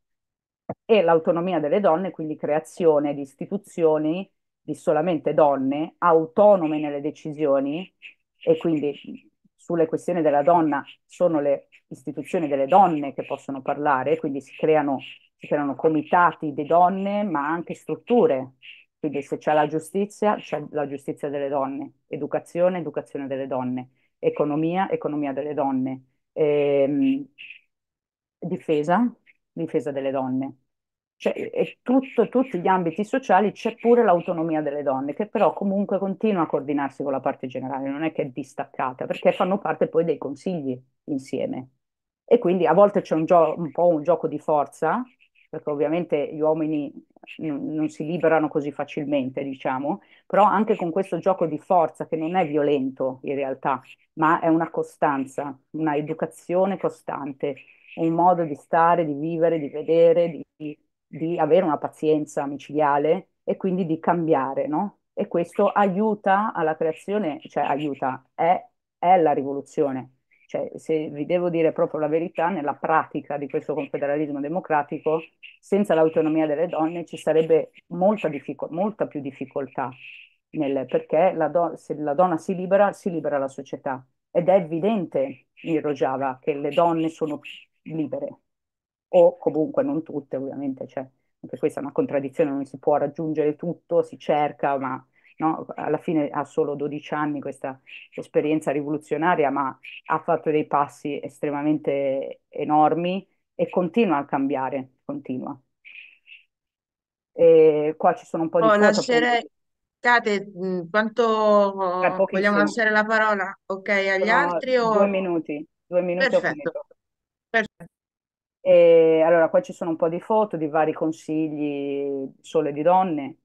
E l'autonomia delle donne, quindi creazione di istituzioni di solamente donne autonome nelle decisioni e quindi sulle questioni della donna sono le istituzioni delle donne che possono parlare, quindi si creano, si creano comitati di donne, ma anche strutture. Quindi se c'è la giustizia, c'è la giustizia delle donne, educazione, educazione delle donne, economia, economia delle donne, ehm, difesa, difesa delle donne cioè, tutto, tutti gli ambiti sociali c'è pure l'autonomia delle donne, che però comunque continua a coordinarsi con la parte generale, non è che è distaccata, perché fanno parte poi dei consigli insieme. E quindi a volte c'è un, gio- un po' un gioco di forza, perché ovviamente gli uomini n- non si liberano così facilmente, diciamo, però anche con questo gioco di forza che non è violento in realtà, ma è una costanza, una educazione costante, un modo di stare, di vivere, di vedere, di di avere una pazienza micidiale e quindi di cambiare, no? E questo aiuta alla creazione, cioè aiuta, è, è la rivoluzione. Cioè, se vi devo dire proprio la verità, nella pratica di questo confederalismo democratico, senza l'autonomia delle donne ci sarebbe molta, diffico- molta più difficoltà, nel, perché la do- se la donna si libera, si libera la società. Ed è evidente in Rojava che le donne sono libere, o comunque non tutte, ovviamente, cioè, anche questa è una contraddizione, non si può raggiungere tutto, si cerca, ma no, alla fine ha solo 12 anni questa esperienza rivoluzionaria, ma ha fatto dei passi estremamente enormi e continua a cambiare, continua. E qua ci sono un po' di oh, foto. Lascerei... Cate, mm, quanto vogliamo lasciare la parola? Ok, agli sono altri? Due minuti, due minuti Perfetto. Perfetto. E allora, qua ci sono un po' di foto di vari consigli sole di donne.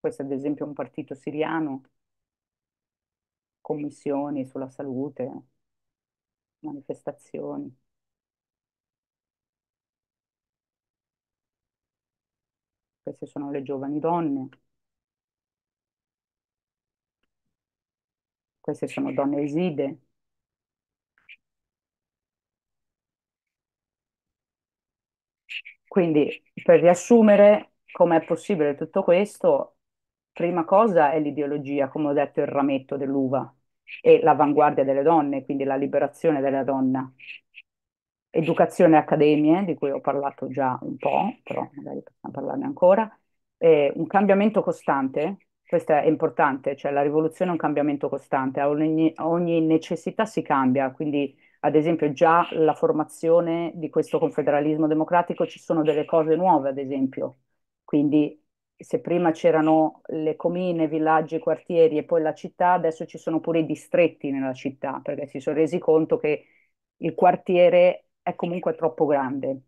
Questo è ad esempio un partito siriano commissioni sulla salute, manifestazioni. Queste sono le giovani donne. Queste sono donne eside. Quindi, per riassumere, come è possibile tutto questo? Prima cosa è l'ideologia, come ho detto, il rametto dell'uva, e l'avanguardia delle donne, quindi la liberazione della donna. Educazione e accademie, di cui ho parlato già un po', però magari possiamo parlarne ancora. Eh, un cambiamento costante, questo è importante, cioè la rivoluzione è un cambiamento costante, a ogni, a ogni necessità si cambia, quindi ad esempio già la formazione di questo confederalismo democratico ci sono delle cose nuove, ad esempio, quindi se prima c'erano le comine, villaggi, quartieri e poi la città, adesso ci sono pure i distretti nella città, perché si sono resi conto che il quartiere è comunque troppo grande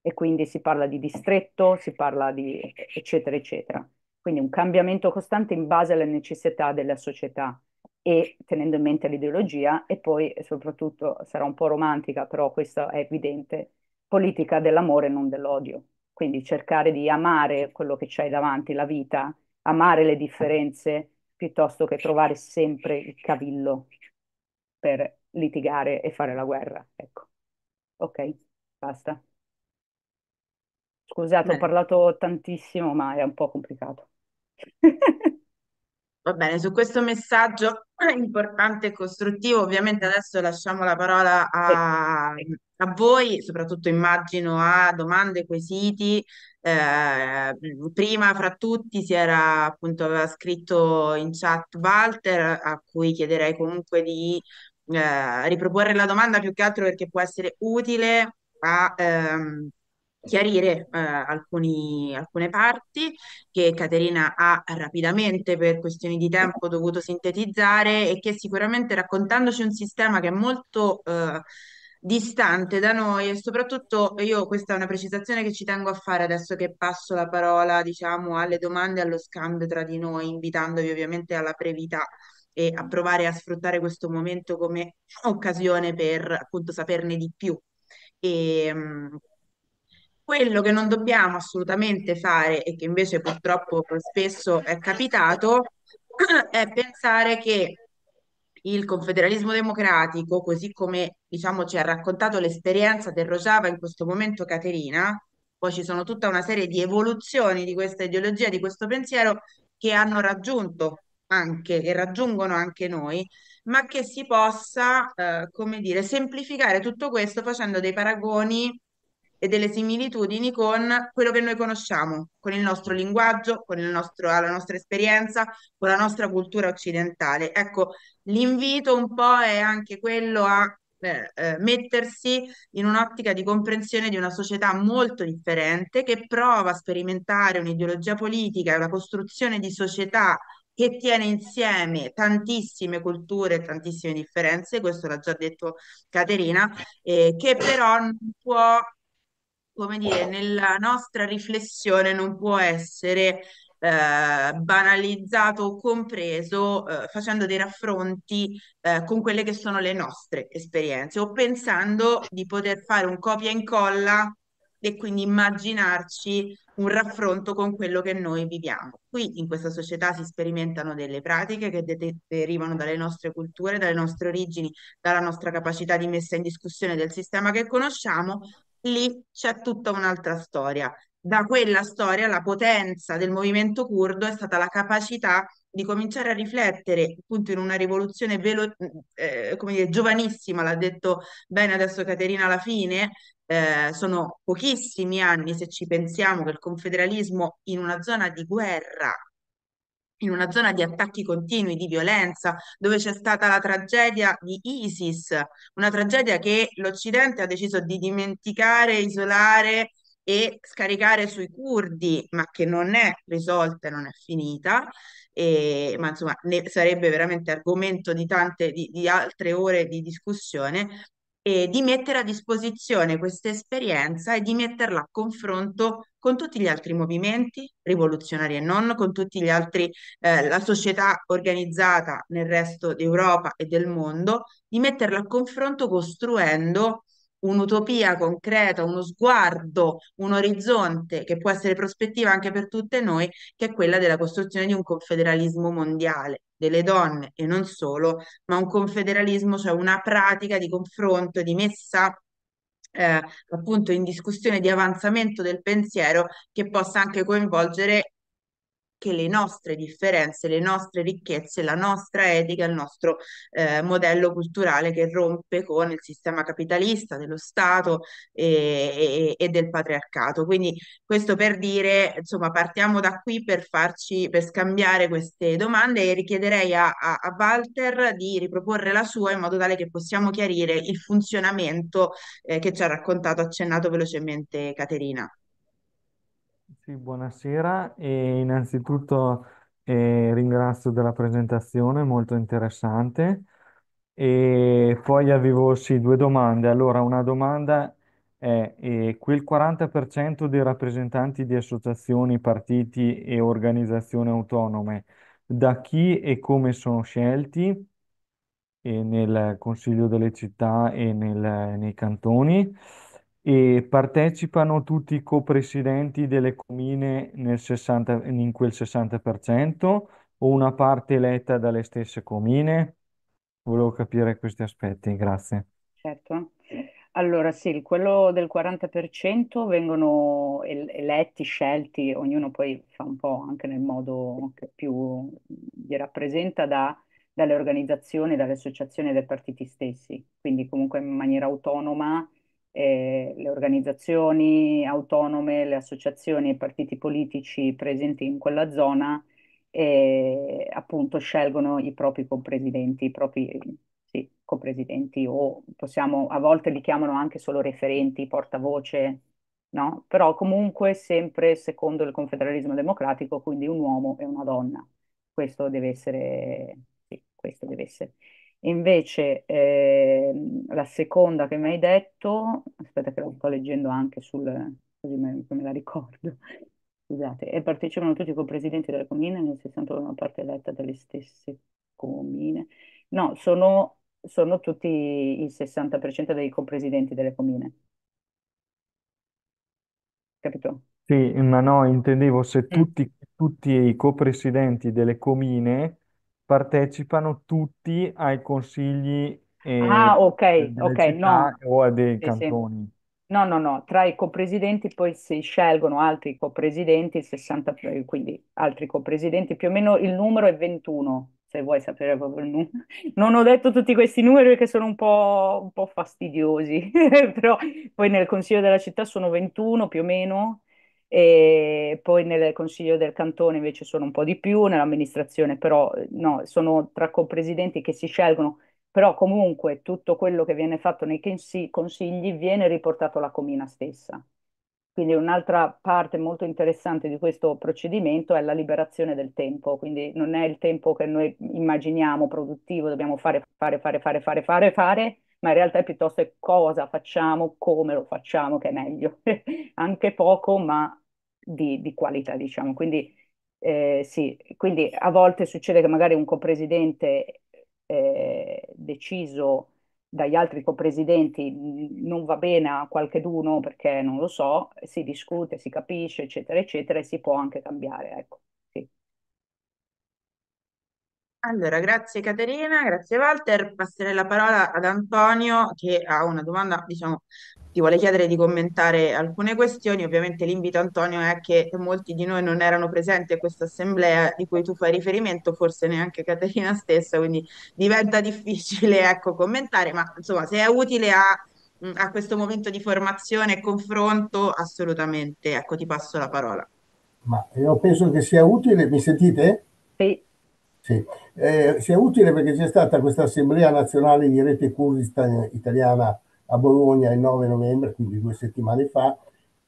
e quindi si parla di distretto, si parla di eccetera eccetera. Quindi un cambiamento costante in base alle necessità della società e tenendo in mente l'ideologia e poi soprattutto sarà un po' romantica, però questo è evidente, politica dell'amore e non dell'odio. Quindi cercare di amare quello che c'hai davanti, la vita, amare le differenze piuttosto che trovare sempre il cavillo per litigare e fare la guerra. Ecco. Ok, basta. Scusate, Bene. ho parlato tantissimo, ma è un po' complicato. <laughs> Va bene, su questo messaggio <clears throat> importante e costruttivo, ovviamente adesso lasciamo la parola a, a voi, soprattutto immagino a domande, quesiti. Eh, prima fra tutti si era appunto aveva scritto in chat Walter, a cui chiederei comunque di eh, riproporre la domanda più che altro perché può essere utile a ehm, chiarire eh, alcuni, alcune parti che Caterina ha rapidamente per questioni di tempo dovuto sintetizzare e che sicuramente raccontandoci un sistema che è molto eh, distante da noi e soprattutto io questa è una precisazione che ci tengo a fare adesso che passo la parola diciamo alle domande allo scambio tra di noi invitandovi ovviamente alla brevità e a provare a sfruttare questo momento come occasione per appunto saperne di più e, ehm, quello che non dobbiamo assolutamente fare e che invece purtroppo spesso è capitato <clears throat> è pensare che il confederalismo democratico, così come diciamo, ci ha raccontato l'esperienza del Rojava in questo momento Caterina, poi ci sono tutta una serie di evoluzioni di questa ideologia, di questo pensiero che hanno raggiunto anche e raggiungono anche noi, ma che si possa, eh, come dire, semplificare tutto questo facendo dei paragoni e delle similitudini con quello che noi conosciamo, con il nostro linguaggio, con nostro, la nostra esperienza, con la nostra cultura occidentale. Ecco, l'invito un po' è anche quello a eh, eh, mettersi in un'ottica di comprensione di una società molto differente che prova a sperimentare un'ideologia politica e una costruzione di società che tiene insieme tantissime culture, e tantissime differenze, questo l'ha già detto Caterina, eh, che però non può come dire, nella nostra riflessione non può essere eh, banalizzato o compreso eh, facendo dei raffronti eh, con quelle che sono le nostre esperienze o pensando di poter fare un copia e incolla e quindi immaginarci un raffronto con quello che noi viviamo. Qui in questa società si sperimentano delle pratiche che de- derivano dalle nostre culture, dalle nostre origini, dalla nostra capacità di messa in discussione del sistema che conosciamo, lì c'è tutta un'altra storia. Da quella storia la potenza del movimento curdo è stata la capacità di cominciare a riflettere appunto in una rivoluzione velo- eh, come dire, giovanissima, l'ha detto bene adesso Caterina alla fine, eh, sono pochissimi anni se ci pensiamo che il confederalismo in una zona di guerra in una zona di attacchi continui, di violenza, dove c'è stata la tragedia di ISIS, una tragedia che l'Occidente ha deciso di dimenticare, isolare e scaricare sui curdi, ma che non è risolta, e non è finita, e, ma insomma ne sarebbe veramente argomento di tante, di, di altre ore di discussione, e di mettere a disposizione questa esperienza e di metterla a confronto con tutti gli altri movimenti rivoluzionari e non, con tutti gli altri, eh, la società organizzata nel resto d'Europa e del mondo, di metterla a confronto costruendo un'utopia concreta, uno sguardo, un orizzonte che può essere prospettiva anche per tutte noi, che è quella della costruzione di un confederalismo mondiale, delle donne e non solo, ma un confederalismo, cioè una pratica di confronto, di messa eh, appunto in discussione, di avanzamento del pensiero che possa anche coinvolgere che le nostre differenze, le nostre ricchezze, la nostra etica, il nostro eh, modello culturale che rompe con il sistema capitalista dello Stato e, eh, e, e, del patriarcato. Quindi questo per dire, insomma, partiamo da qui per farci, per scambiare queste domande e richiederei a, a, a Walter di riproporre la sua in modo tale che possiamo chiarire il funzionamento eh, che ci ha raccontato, accennato velocemente Caterina buonasera e innanzitutto eh, ringrazio della presentazione molto interessante e poi avevo sì due domande. Allora, una domanda è eh, quel 40% dei rappresentanti di associazioni, partiti e organizzazioni autonome, da chi e come sono scelti eh, nel Consiglio delle città e nel- nei cantoni? e partecipano tutti i copresidenti delle comune nel 60 in quel 60% o una parte eletta dalle stesse comune? Volevo capire questi aspetti, grazie. Certo. Allora sì, quello del 40% vengono eletti, scelti, ognuno poi fa un po' anche nel modo che più gli rappresenta da- dalle organizzazioni, dalle associazioni e dai partiti stessi, quindi comunque in maniera autonoma eh, le organizzazioni autonome, le associazioni e i partiti politici presenti in quella zona eh, appunto scelgono i propri compresidenti, i propri sì, compresidenti o possiamo, a volte li chiamano anche solo referenti, portavoce, no? Però comunque sempre secondo il confederalismo democratico, quindi un uomo e una donna. Questo deve essere, sì, questo deve essere. Invece eh, la seconda che mi hai detto, aspetta che la sto leggendo anche sul, così me, me la ricordo, <laughs> scusate, e partecipano tutti con presidenti delle comune nel 61 parte eletta dalle stesse comune. No, sono, sono tutti il 60% dei compresidenti delle comune. Capito? Sì, ma no, intendevo se eh. tutti, tutti i copresidenti delle comine partecipano tutti ai consigli eh, Ah, ok, ok, delle città o a dei Sì, sì. cantoni. No, no, no, tra i copresidenti poi si scelgono altri copresidenti, 60, quindi altri copresidenti, più o meno il numero è 21, se vuoi sapere proprio il numero. Non ho detto tutti questi numeri perché sono un po', un po' fastidiosi, <laughs> però poi nel Consiglio della città sono 21 più o meno e poi nel consiglio del cantone invece sono un po' di più, nell'amministrazione però eh, no, sono tra co-presidenti che si scelgono, però comunque tutto quello che viene fatto nei consigli viene riportato alla comina stessa. Quindi un'altra parte molto interessante di questo procedimento è la liberazione del tempo, quindi non è il tempo che noi immaginiamo produttivo, dobbiamo fare, fare, fare, fare, fare, fare, fare, ma in realtà è piuttosto cosa facciamo, come lo facciamo, che è meglio, <laughs> anche poco, ma di, di qualità, diciamo. Quindi, eh, sì, quindi a volte succede che magari un copresidente eh, deciso dagli altri copresidenti mm, non va bene a qualcheduno perché non lo so, si discute, si capisce, eccetera, eccetera, e si può anche cambiare, ecco. Allora, grazie Caterina, grazie Walter. Passerei la parola ad Antonio che ha una domanda, diciamo, ti vuole chiedere di commentare alcune questioni. Ovviamente l'invito Antonio è che molti di noi non erano presenti a questa assemblea di cui tu fai riferimento, forse neanche Caterina stessa, quindi diventa difficile <laughs> ecco, commentare, ma insomma se è utile a, a questo momento di formazione e confronto, assolutamente. Ecco, ti passo la parola. Ma io penso che sia utile, mi sentite? Sì. Sì. Eh, sia utile perché c'è stata questa assemblea nazionale di rete Kurdistan italiana a Bologna il 9 novembre, quindi due settimane fa,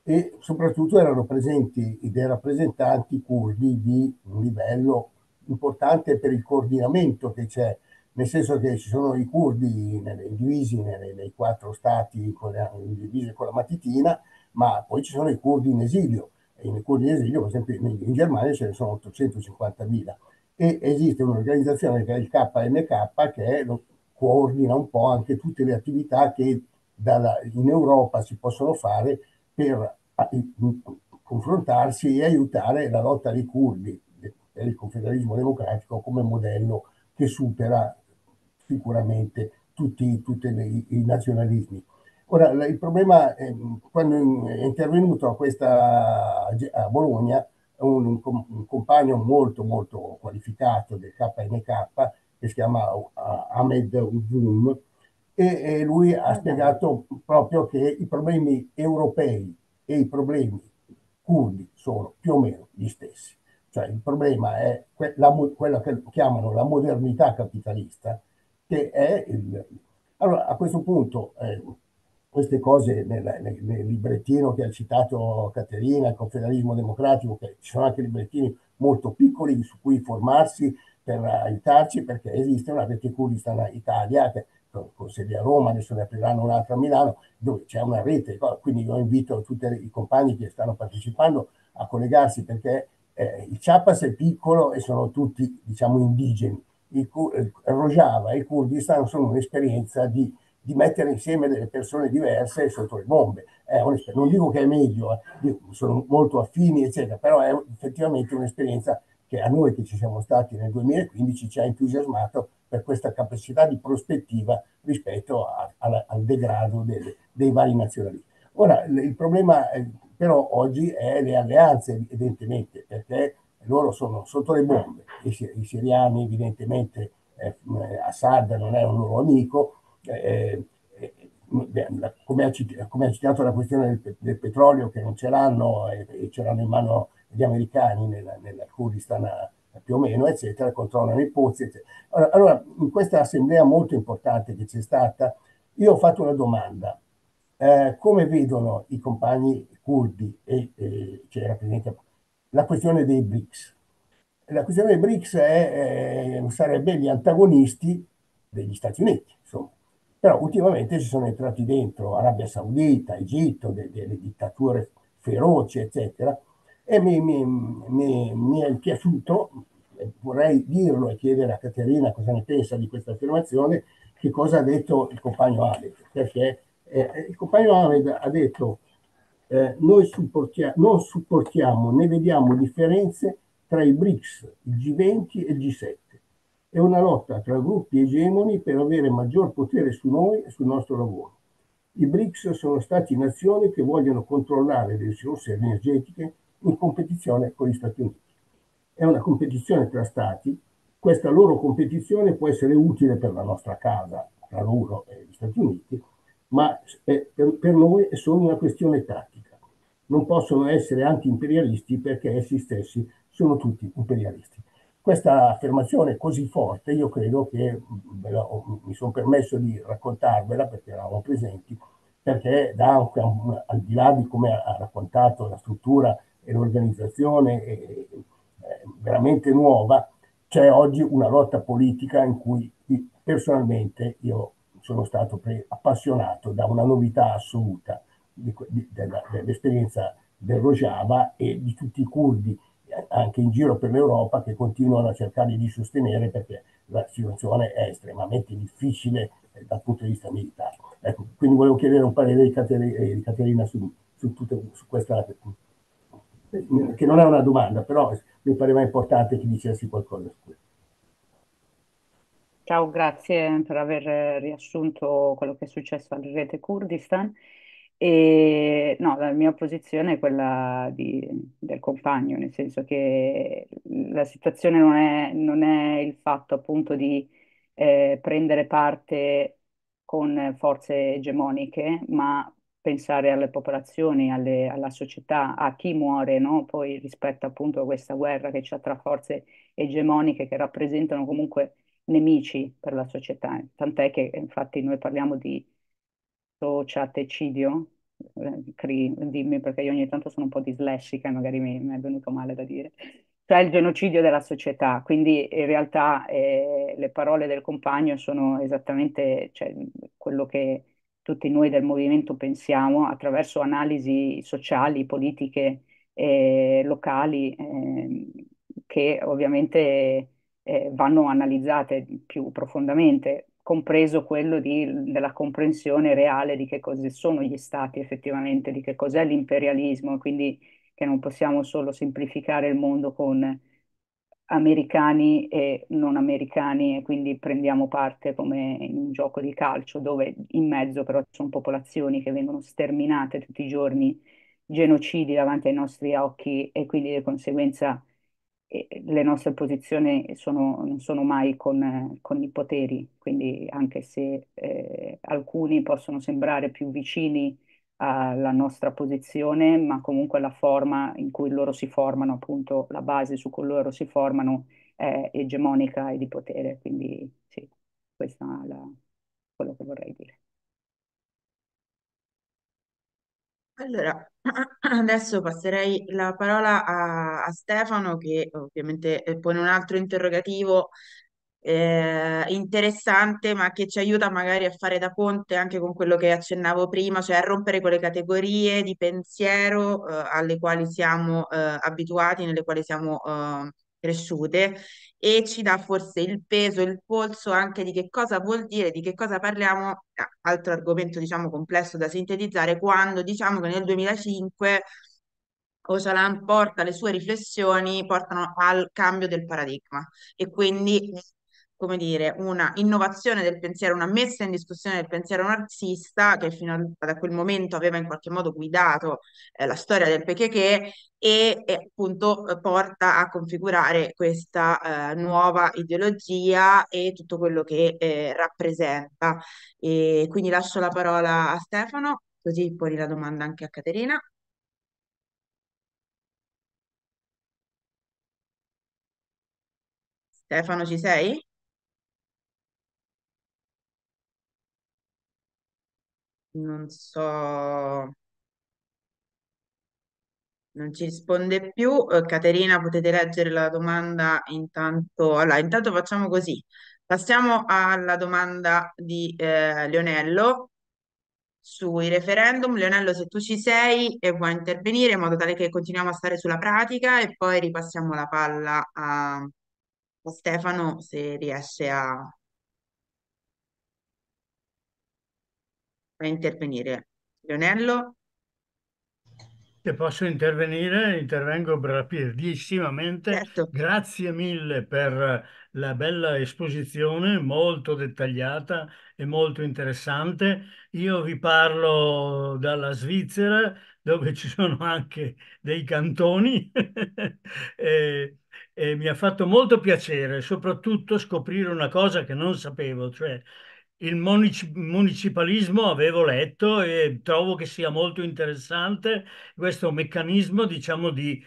e soprattutto erano presenti dei rappresentanti kurdi di un livello importante per il coordinamento che c'è, nel senso che ci sono i kurdi divisi nei, nei quattro stati divisi con la matitina, ma poi ci sono i kurdi in esilio, e nei kurdi in esilio, per esempio in, in Germania ce ne sono 850.000 e esiste un'organizzazione che è il KMK che lo, coordina un po' anche tutte le attività che dalla, in Europa si possono fare per confrontarsi e aiutare la lotta dei curdi e il confederalismo democratico come modello che supera sicuramente tutti, tutti i, i nazionalismi. Ora, il problema, eh, quando è intervenuto a, questa, a Bologna, un, un, un compagno molto molto qualificato del KNK che si chiama Ahmed Uzum e, e lui ha ah, spiegato proprio che i problemi europei e i problemi curdi sono più o meno gli stessi. Cioè il problema è que- la, quella che chiamano la modernità capitalista, che è il... Allora a questo punto eh, queste cose nel, nel, nel, librettino che ha citato Caterina, il confederalismo democratico, che ci sono anche librettini molto piccoli su cui formarsi per aiutarci, perché esiste una rete Kurdistan Italia che con sede a Roma, adesso ne apriranno un'altra a Milano, dove c'è una rete. Ecco, quindi io invito tutti i compagni che stanno partecipando a collegarsi perché eh, il Chiapas è piccolo e sono tutti, diciamo, indigeni. Il, il eh, Rojava e il Kurdistan sono un'esperienza di di mettere insieme delle persone diverse sotto le bombe. Eh, non dico che è meglio, eh, sono molto affini, eccetera, però è effettivamente un'esperienza che a noi che ci siamo stati nel 2015 ci ha entusiasmato per questa capacità di prospettiva rispetto a, a, al degrado delle, dei vari nazionalismi. Ora, il problema eh, però oggi è le alleanze, evidentemente, perché loro sono sotto le bombe, i, siriani evidentemente, eh, Assad non è un loro amico, come, ha citato, come, ha citato, la questione del, del petrolio che non ce l'hanno e, e ce l'hanno in mano gli americani nel, nella Kurdistan eh, più o meno, eccetera, controllano i pozzi, eccetera. Allora, allora, in questa assemblea molto importante che c'è stata, io ho fatto una domanda. Eh, come vedono i compagni kurdi e, e c'era presente la questione dei BRICS? La questione dei BRICS è, eh, sarebbe gli antagonisti degli Stati Uniti, insomma. Però ultimamente ci sono entrati dentro Arabia Saudita, Egitto, delle, delle dittature feroci, eccetera, e mi, mi, mi, mi è piaciuto, vorrei dirlo e chiedere a Caterina cosa ne pensa di questa affermazione, che cosa ha detto il compagno Aved, perché eh, il compagno Aved ha detto eh, noi supportia- non supportiamo né vediamo differenze tra i BRICS, il G20 e il G7. È una lotta tra gruppi egemoni per avere maggior potere su noi e sul nostro lavoro. I BRICS sono stati nazioni che vogliono controllare le risorse energetiche in competizione con gli Stati Uniti. È una competizione tra stati, questa loro competizione può essere utile per la nostra casa, tra loro e gli Stati Uniti, ma per noi è solo una questione tattica. Non possono essere anti-imperialisti perché essi stessi sono tutti imperialisti. Questa affermazione così forte, io credo che la, mi sono permesso di raccontarvela perché eravamo presenti, perché dà al di là di come ha raccontato la struttura e l'organizzazione è, è veramente nuova, c'è oggi una lotta politica in cui personalmente io sono stato pre- appassionato da una novità assoluta di, di, della, dell'esperienza del Rojava e di tutti i curdi anche in giro per l'Europa che continuano a cercare di sostenere perché la situazione è estremamente difficile eh, dal punto di vista militare. Ecco, quindi volevo chiedere un parere di eh, Caterina, su, su, tutte, su questa, eh, che non è una domanda, però mi pareva importante che dicessi qualcosa su questo. Ciao, grazie per aver riassunto quello che è successo alla rete Kurdistan. E no, la mia posizione è quella di- del compagno, nel senso che la situazione non è, non è il fatto appunto di eh, prendere parte con forze egemoniche, ma pensare alle popolazioni, alle- alla società, a chi muore, no? Poi rispetto appunto a questa guerra che c'è tra forze egemoniche che rappresentano comunque nemici per la società. Tant'è che infatti noi parliamo di detto chatecidio? Eh, dimmi perché io ogni tanto sono un po' dislessica e magari mi, mi è venuto male da dire. Cioè il genocidio della società, quindi in realtà eh, le parole del compagno sono esattamente cioè, quello che tutti noi del movimento pensiamo attraverso analisi sociali, politiche, eh, locali, ehm, che ovviamente eh, vanno analizzate più profondamente compreso quello di, della comprensione reale di che cosa sono gli stati effettivamente, di che cos'è l'imperialismo, quindi che non possiamo solo semplificare il mondo con americani e non americani e quindi prendiamo parte come in un gioco di calcio dove in mezzo però ci sono popolazioni che vengono sterminate tutti i giorni, genocidi davanti ai nostri occhi e quindi di conseguenza le nostre posizioni sono, non sono mai con, con, i poteri, quindi anche se eh, alcuni possono sembrare più vicini alla nostra posizione, ma comunque la forma in cui loro si formano, appunto la base su cui loro si formano è egemonica e di potere, quindi sì, questo è la, quello che vorrei dire. Allora, <clears throat> adesso passerei la parola a, a Stefano che ovviamente eh, pone un altro interrogativo eh, interessante, ma che ci aiuta magari a fare da ponte anche con quello che accennavo prima, cioè a rompere quelle categorie di pensiero eh, alle quali siamo eh, abituati, nelle quali siamo eh, cresciute e ci dà forse il peso, il polso anche di che cosa vuol dire, di che cosa parliamo, ah, altro argomento diciamo complesso da sintetizzare, quando diciamo che nel 2005 Ocalan porta le sue riflessioni, portano al cambio del paradigma e quindi come dire, una innovazione del pensiero, una messa in discussione del pensiero marxista che fino a quel momento aveva in qualche modo guidato eh, la storia del PKK e, e appunto eh, porta a configurare questa eh, nuova ideologia e tutto quello che eh, rappresenta. E quindi lascio la parola a Stefano, così poni la domanda anche a Caterina. Stefano, ci sei? non so, non ci risponde più. Eh, Caterina, potete leggere la domanda intanto. Allora, intanto facciamo così. Passiamo alla domanda di eh, Leonello sui referendum. Leonello, se tu ci sei e vuoi intervenire in modo tale che continuiamo a stare sulla pratica e poi ripassiamo la palla a, a Stefano se riesce a a intervenire. Leonello? Se posso intervenire, intervengo rapidissimamente. Certo. Grazie mille per la bella esposizione, molto dettagliata e molto interessante. Io vi parlo dalla Svizzera, dove ci sono anche dei cantoni, <laughs> e, e mi ha fatto molto piacere, soprattutto scoprire una cosa che non sapevo, cioè il municipalismo avevo letto e trovo che sia molto interessante questo meccanismo, diciamo, di,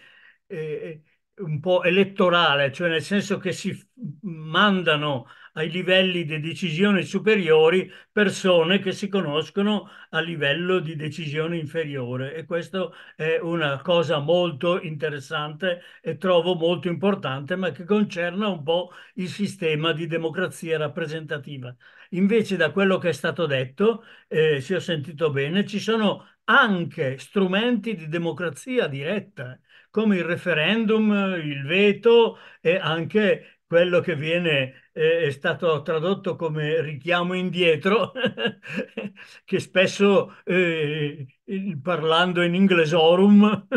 eh, eh un po' elettorale, cioè nel senso che si mandano ai livelli di decisione superiori persone che si conoscono a livello di decisione inferiore e questa è una cosa molto interessante e trovo molto importante ma che concerne un po' il sistema di democrazia rappresentativa. Invece da quello che è stato detto, eh, se ho sentito bene, ci sono anche strumenti di democrazia diretta, come il referendum, il veto e anche quello che viene eh, è stato tradotto come richiamo indietro, <laughs> che spesso eh, parlando in inglesorum <laughs>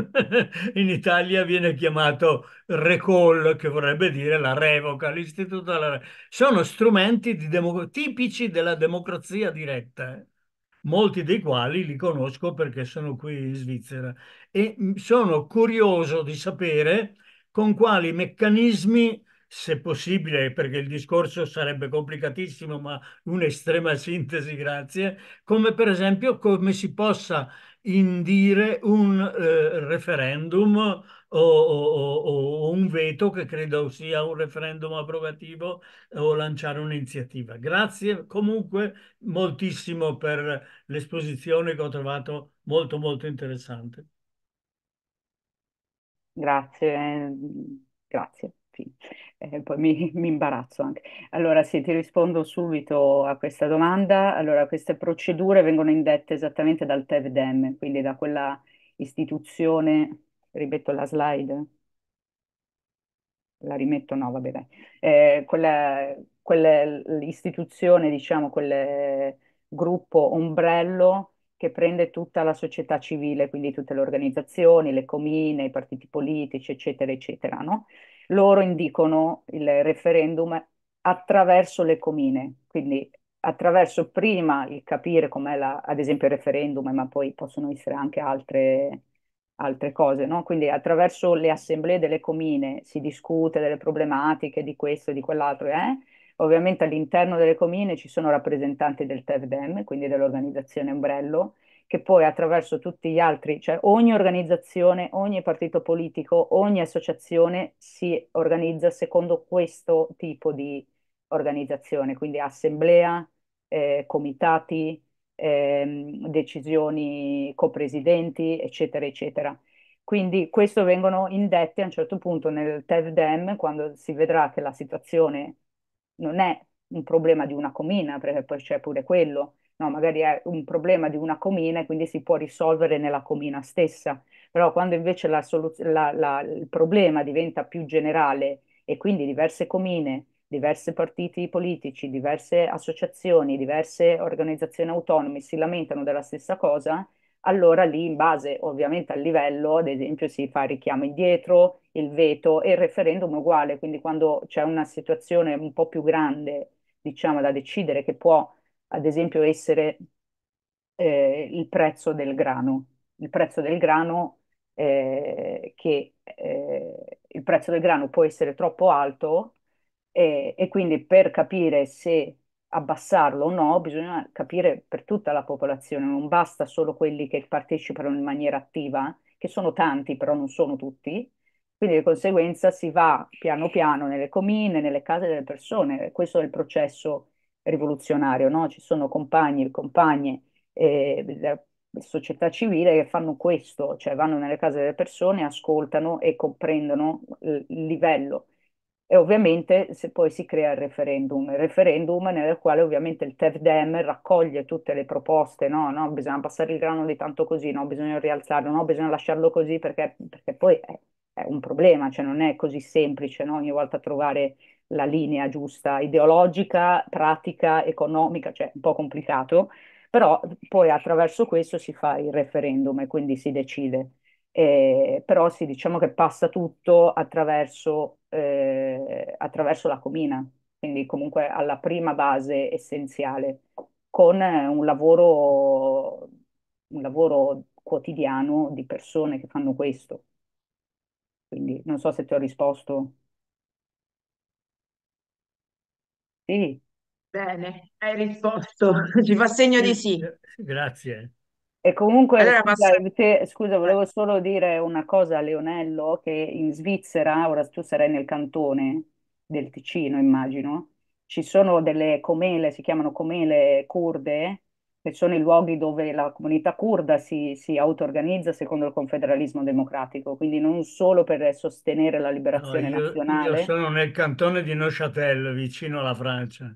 in Italia viene chiamato recall, che vorrebbe dire la revoca, l'istituto della revoca. Sono strumenti democ- tipici della democrazia diretta. Eh, molti dei quali li conosco perché sono qui in Svizzera e mm, sono curioso di sapere con quali meccanismi se possibile, perché il discorso sarebbe complicatissimo, ma un'estrema sintesi, grazie, come per esempio come si possa indire un eh, referendum o, o, o, un veto, che credo sia un referendum abrogativo, o lanciare un'iniziativa. Grazie comunque moltissimo per l'esposizione che ho trovato molto molto interessante. Grazie, grazie. Sì eh, poi mi, <laughs> mi, imbarazzo anche. Allora sì, ti rispondo subito a questa domanda. Allora, queste procedure vengono indette esattamente dal TEVDEM, quindi da quella istituzione, ripeto la slide, la rimetto, no, vabbè, dai. Eh, quella, istituzione, diciamo, quel gruppo ombrello che prende tutta la società civile, quindi tutte le organizzazioni, le comine, i partiti politici, eccetera, eccetera, no? loro indicano il referendum attraverso le comine, quindi attraverso prima il capire com'è la, ad esempio il referendum, ma poi possono essere anche altre, altre cose, no? quindi attraverso le assemblee delle comine si discute delle problematiche di questo e di quell'altro, eh? ovviamente all'interno delle comine ci sono rappresentanti del TEVDEM, quindi dell'organizzazione Ombrello, che poi attraverso tutti gli altri, cioè ogni organizzazione, ogni partito politico, ogni associazione si organizza secondo questo tipo di organizzazione, quindi assemblea, eh, comitati, ehm, decisioni copresidenti, eccetera, eccetera. Quindi questo vengono indetti a un certo punto nel TEVDEM quando si vedrà che la situazione non è un problema di una comina, perché poi c'è pure quello, no, magari è un problema di una comina e quindi si può risolvere nella comina stessa, però quando invece la soluz- la, la, il problema diventa più generale e quindi diverse comine, diversi partiti politici, diverse associazioni, diverse organizzazioni autonome si lamentano della stessa cosa, allora lì in base ovviamente al livello, ad esempio si fa il richiamo indietro, il veto e il referendum è uguale, quindi quando c'è una situazione un po' più grande, diciamo, da decidere che può ad esempio essere eh, il prezzo del grano, il prezzo del grano eh, che eh, il prezzo del grano può essere troppo alto e quindi per capire se abbassarlo o no bisogna capire per tutta la popolazione, non basta solo quelli che partecipano in maniera attiva, che sono tanti però non sono tutti, quindi di conseguenza si va piano piano nelle comine, nelle case delle persone, questo è il processo rivoluzionario, no? ci sono compagni e compagne eh, della società civile che fanno questo, cioè vanno nelle case delle persone, ascoltano e comprendono eh, il livello. E ovviamente se poi si crea il referendum, il referendum nel quale ovviamente il TEFDEM raccoglie tutte le proposte, no, no, bisogna passare il grano di tanto così, no, bisogna rialzarlo, no, bisogna lasciarlo così perché, perché poi è, è un problema, cioè non è così semplice no? ogni volta trovare la linea giusta, ideologica, pratica, economica, cioè un po' complicato, però poi attraverso questo si fa il referendum e quindi si decide. Eh, però sì, diciamo che passa tutto attraverso, eh, attraverso la comina, quindi comunque alla prima base essenziale, con eh, un lavoro, un lavoro quotidiano di persone che fanno questo. Quindi non so se ti ho risposto. Bene, hai risposto. <laughs> Ci fa segno di sì. <laughs> Grazie. E comunque, Allora scusa, passo- te- scusa, volevo eh. solo dire una cosa a Leonello, che in Svizzera, ora tu sarai nel cantone del Ticino, immagino, ci sono delle comele, si chiamano comele kurde, che sono i luoghi dove la comunità kurda si, si auto-organizza secondo il confederalismo democratico, quindi non solo per sostenere la liberazione no, io, nazionale. Io sono nel cantone di Neuchâtel, vicino alla Francia.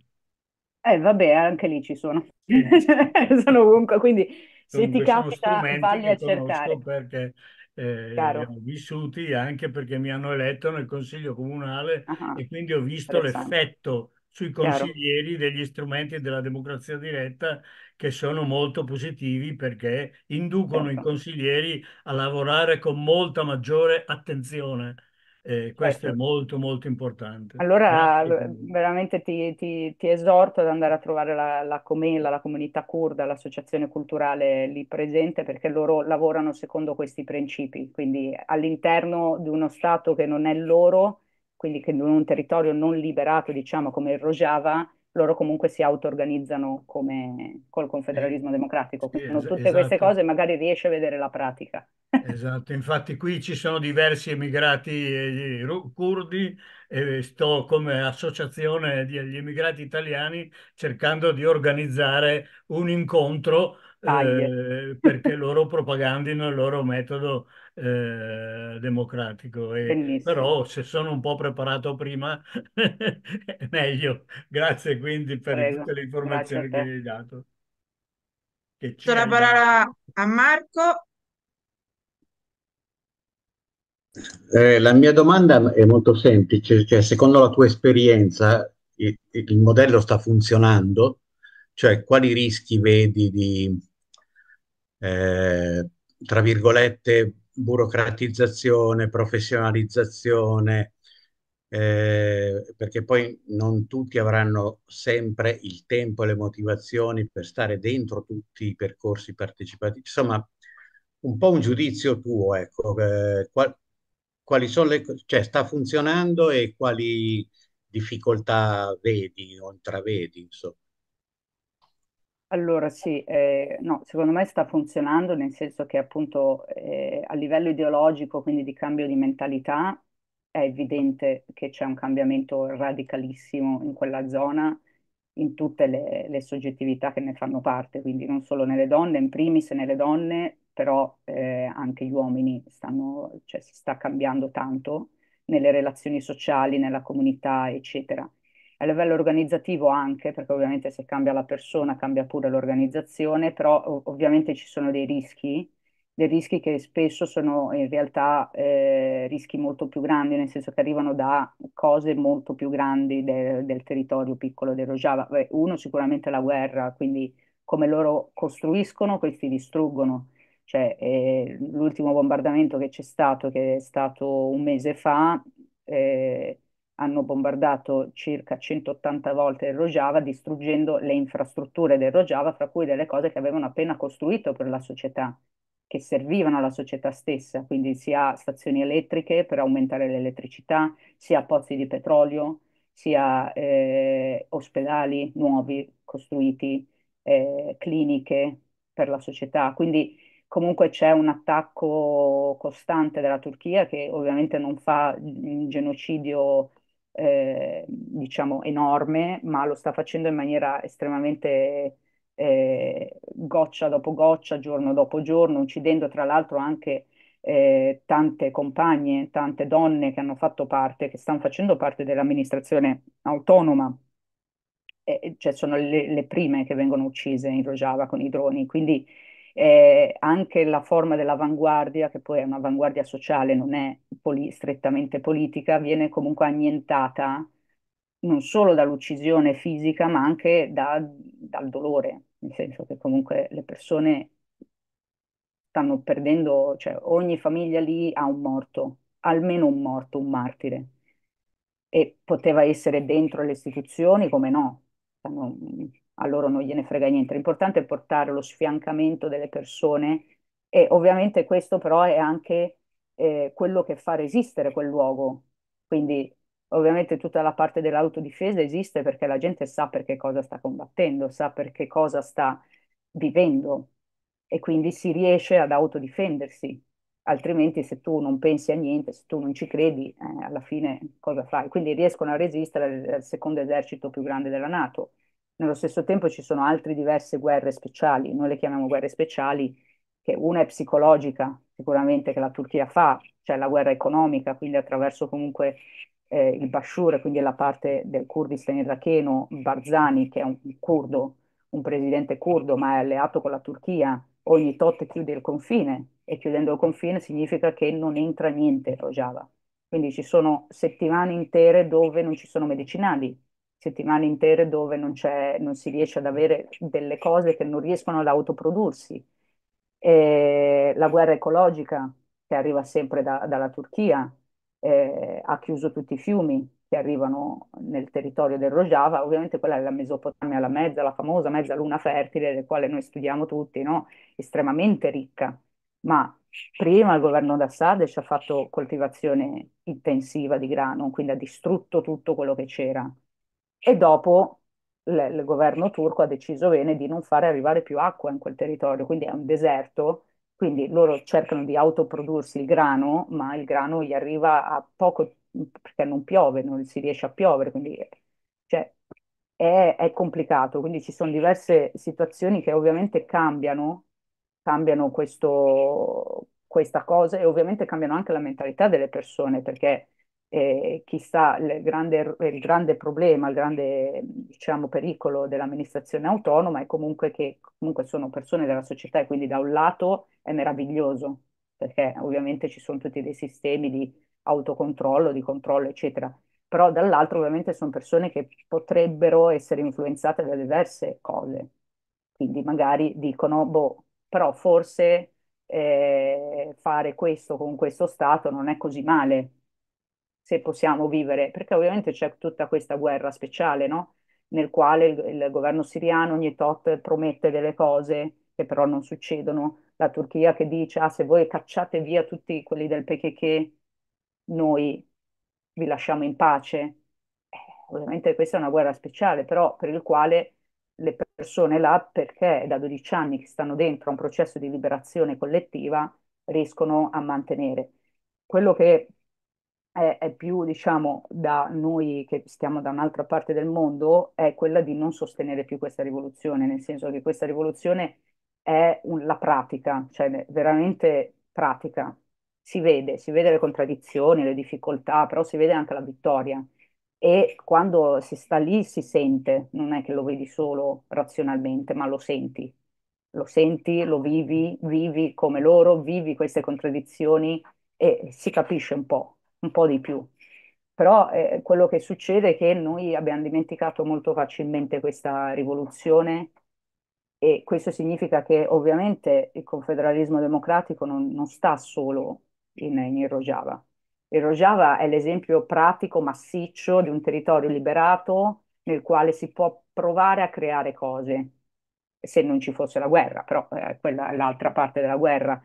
Eh, vabbè, anche lì ci sono. <laughs> sono ovunque, quindi se ti capita fagli a cercare. Perché eh, ho vissuti anche perché mi hanno eletto nel Consiglio Comunale ah, e quindi ho visto l'effetto sui consiglieri Chiaro. degli strumenti della democrazia diretta che sono molto positivi perché inducono i certo. consiglieri a lavorare con molta maggiore attenzione. Eh, questo certo. è molto molto importante. Allora veramente ti, ti, ti, esorto ad andare a trovare la, la Comela, la comunità kurda, l'associazione culturale lì presente perché loro lavorano secondo questi principi, quindi all'interno di uno Stato che non è loro, quindi che in un territorio non liberato diciamo come il Rojava, loro comunque si auto-organizzano come col confederalismo eh, democratico, quindi es- tutte esatto. queste cose, magari riesce a vedere la pratica. Esatto, infatti qui ci sono diversi emigrati eh, curdi, e sto come associazione degli emigrati italiani cercando di organizzare un incontro eh, perché loro propagandino il loro metodo eh, democratico. E, però se sono un po' preparato prima, <laughs> meglio. Grazie quindi per Prego. tutte le informazioni che mi hai dato. Che ci Sto la parola a Marco eh, la mia domanda è molto semplice, cioè secondo la tua esperienza il, il modello sta funzionando? Cioè quali rischi vedi di, eh, tra virgolette, burocratizzazione, professionalizzazione, eh, perché poi non tutti avranno sempre il tempo e le motivazioni per stare dentro tutti i percorsi partecipativi, Insomma, un po' un giudizio tuo, ecco, eh, qual, quali sono le cioè sta funzionando e quali difficoltà vedi o intravedi, insomma. Allora sì, eh, no, secondo me sta funzionando nel senso che appunto eh, a livello ideologico, quindi di cambio di mentalità, è evidente che c'è un cambiamento radicalissimo in quella zona, in tutte le, le soggettività che ne fanno parte, quindi non solo nelle donne, in primis nelle donne, però eh, anche gli uomini stanno, cioè si sta cambiando tanto nelle relazioni sociali, nella comunità, eccetera. A livello organizzativo anche, perché ovviamente se cambia la persona cambia pure l'organizzazione, però ov- ovviamente ci sono dei rischi, dei rischi che spesso sono in realtà eh, rischi molto più grandi, nel senso che arrivano da cose molto più grandi de- del territorio piccolo dello Java. Uno sicuramente la guerra, quindi come loro costruiscono, questi distruggono cioè, eh, l'ultimo bombardamento che c'è stato, che è stato un mese fa, eh, hanno bombardato circa 180 volte il Rojava, distruggendo le infrastrutture del Rojava, fra cui delle cose che avevano appena costruito per la società, che servivano alla società stessa, quindi sia stazioni elettriche per aumentare l'elettricità, sia pozzi di petrolio, sia eh, ospedali nuovi costruiti, eh, cliniche per la società. Quindi comunque c'è un attacco costante della Turchia che ovviamente non fa un genocidio eh, diciamo enorme, ma lo sta facendo in maniera estremamente eh, goccia dopo goccia, giorno dopo giorno, uccidendo tra l'altro anche eh, tante compagne, tante donne che hanno fatto parte, che stanno facendo parte dell'amministrazione autonoma. E, cioè sono le, le prime che vengono uccise in Rojava con i droni, quindi eh, anche la forma dell'avanguardia, che poi è un'avanguardia sociale, non è poli- strettamente politica, viene comunque annientata non solo dall'uccisione fisica, ma anche da, dal dolore, nel senso che comunque le persone stanno perdendo, cioè ogni famiglia lì ha un morto, almeno un morto, un martire. E poteva essere dentro le istituzioni, come no? Stanno a loro non gliene frega niente. L'importante è portare lo sfiancamento delle persone e ovviamente questo però è anche eh, quello che fa resistere quel luogo. Quindi ovviamente tutta la parte dell'autodifesa esiste perché la gente sa per che cosa sta combattendo, sa per che cosa sta vivendo e quindi si riesce ad autodifendersi. Altrimenti se tu non pensi a niente, se tu non ci credi, eh, alla fine cosa fai? Quindi riescono a resistere al secondo esercito più grande della Nato nello stesso tempo ci sono altre diverse guerre speciali, noi le chiamiamo guerre speciali, che una è psicologica sicuramente che la Turchia fa, cioè la guerra economica, quindi attraverso comunque eh, il Bashur, quindi la parte del Kurdistan iracheno, Barzani che è un, curdo, un presidente curdo ma è alleato con la Turchia, ogni tot chiude il confine e chiudendo il confine significa che non entra niente Rojava. Quindi ci sono settimane intere dove non ci sono medicinali, settimane intere dove non, non, si riesce ad avere delle cose che non riescono ad autoprodursi. E la guerra ecologica che arriva sempre da, dalla Turchia eh, ha chiuso tutti i fiumi che arrivano nel territorio del Rojava, ovviamente quella è la Mesopotamia, la mezza, la famosa mezza luna fertile, del quale noi studiamo tutti, no? estremamente ricca, ma prima il governo d'Assad ci ha fatto coltivazione intensiva di grano, quindi ha distrutto tutto quello che c'era e dopo l- il governo turco ha deciso bene di non fare arrivare più acqua in quel territorio, quindi è un deserto, quindi loro cercano di autoprodursi il grano, ma il grano gli arriva a poco perché non piove, non si riesce a piovere, quindi cioè, è, è complicato, quindi ci sono diverse situazioni che ovviamente cambiano, cambiano questo, questa cosa e ovviamente cambiano anche la mentalità delle persone perché eh, chissà il grande, il grande, problema, il grande diciamo, pericolo dell'amministrazione autonoma è comunque che comunque sono persone della società e quindi da un lato è meraviglioso perché ovviamente ci sono tutti dei sistemi di autocontrollo, di controllo eccetera, però dall'altro ovviamente sono persone che potrebbero essere influenzate da diverse cose, quindi magari dicono boh, però forse eh, fare questo con questo Stato non è così male, se possiamo vivere, perché ovviamente c'è tutta questa guerra speciale, no? nel quale il, il, governo siriano ogni tot promette delle cose che però non succedono. La Turchia che dice, ah, se voi cacciate via tutti quelli del PKK, noi vi lasciamo in pace. Eh, ovviamente questa è una guerra speciale, però per il quale le persone là, perché è da 12 anni che stanno dentro a un processo di liberazione collettiva, riescono a mantenere. Quello che è, più, diciamo, da noi che stiamo da un'altra parte del mondo, è quella di non sostenere più questa rivoluzione, nel senso che questa rivoluzione è un, la pratica, cioè veramente pratica. Si vede, si vede le contraddizioni, le difficoltà, però si vede anche la vittoria. E quando si sta lì si sente, non è che lo vedi solo razionalmente, ma lo senti. Lo senti, lo vivi, vivi come loro, vivi queste contraddizioni e si capisce un po' un po' di più. Però eh, quello che succede è che noi abbiamo dimenticato molto facilmente questa rivoluzione e questo significa che ovviamente il confederalismo democratico non, non sta solo in, in Rojava. Il Rojava è l'esempio pratico, massiccio di un territorio liberato nel quale si può provare a creare cose, se non ci fosse la guerra, però eh, quella è l'altra parte della guerra.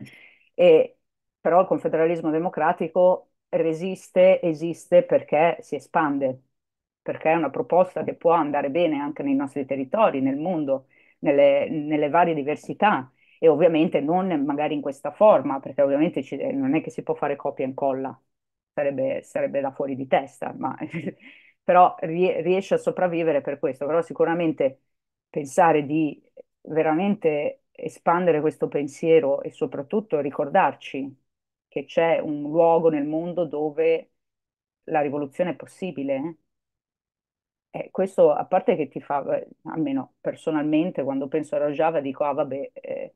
E, però il confederalismo democratico resiste, esiste perché si espande, perché è una proposta che può andare bene anche nei nostri territori, nel mondo, nelle, nelle varie diversità e ovviamente non magari in questa forma, perché ovviamente ci, non è che si può fare copia e incolla, sarebbe, sarebbe da fuori di testa, ma <laughs> però riesce a sopravvivere per questo, però sicuramente pensare di veramente espandere questo pensiero e soprattutto ricordarci che c'è un luogo nel mondo dove la rivoluzione è possibile. E eh? eh, questo, a parte che ti fa, eh, almeno personalmente, quando penso a Rojava dico, ah vabbè, eh,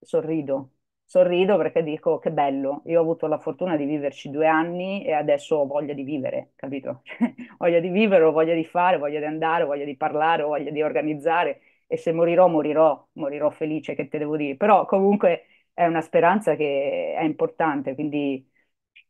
sorrido. Sorrido perché dico, che bello, io ho avuto la fortuna di viverci due anni e adesso ho voglia di vivere, capito? <laughs> voglia di vivere, ho voglia di fare, voglia di andare, voglia di parlare, voglia di organizzare e se morirò, morirò, morirò felice, che te devo dire. Però comunque è una speranza che è importante, quindi,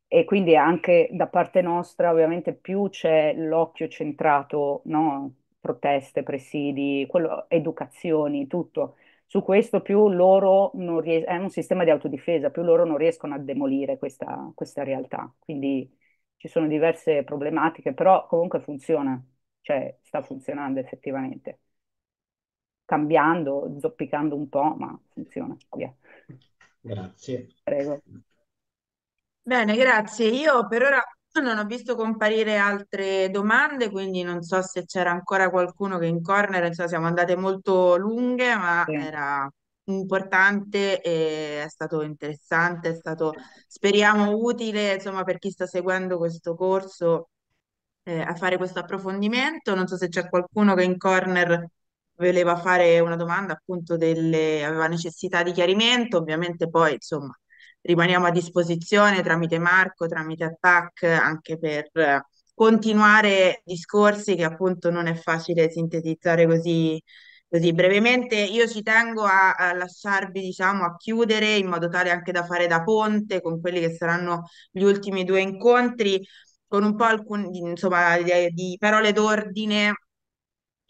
e quindi anche da parte nostra ovviamente più c'è l'occhio centrato, no? proteste, presidi, quello, educazioni, tutto. Su questo più loro non riescono, è un sistema di autodifesa, più loro non riescono a demolire questa, questa realtà. Quindi ci sono diverse problematiche, però comunque funziona, cioè sta funzionando effettivamente. Cambiando, zoppicando un po', ma funziona. Via. Grazie. Prego. Bene, grazie. Io per ora non ho visto comparire altre domande, quindi non so se c'era ancora qualcuno che in corner, insomma, siamo andate molto lunghe, ma sì. era importante e è stato interessante, è stato speriamo utile, insomma, per chi sta seguendo questo corso eh, a fare questo approfondimento. Non so se c'è qualcuno che in corner voleva fare una domanda appunto delle, aveva necessità di chiarimento, ovviamente poi insomma rimaniamo a disposizione tramite Marco, tramite Attac anche per continuare discorsi che appunto non è facile sintetizzare così, così brevemente. Io ci tengo a, a, lasciarvi, diciamo, a chiudere in modo tale anche da fare da ponte con quelli che saranno gli ultimi due incontri, con un po' alcuni, insomma, di, di parole d'ordine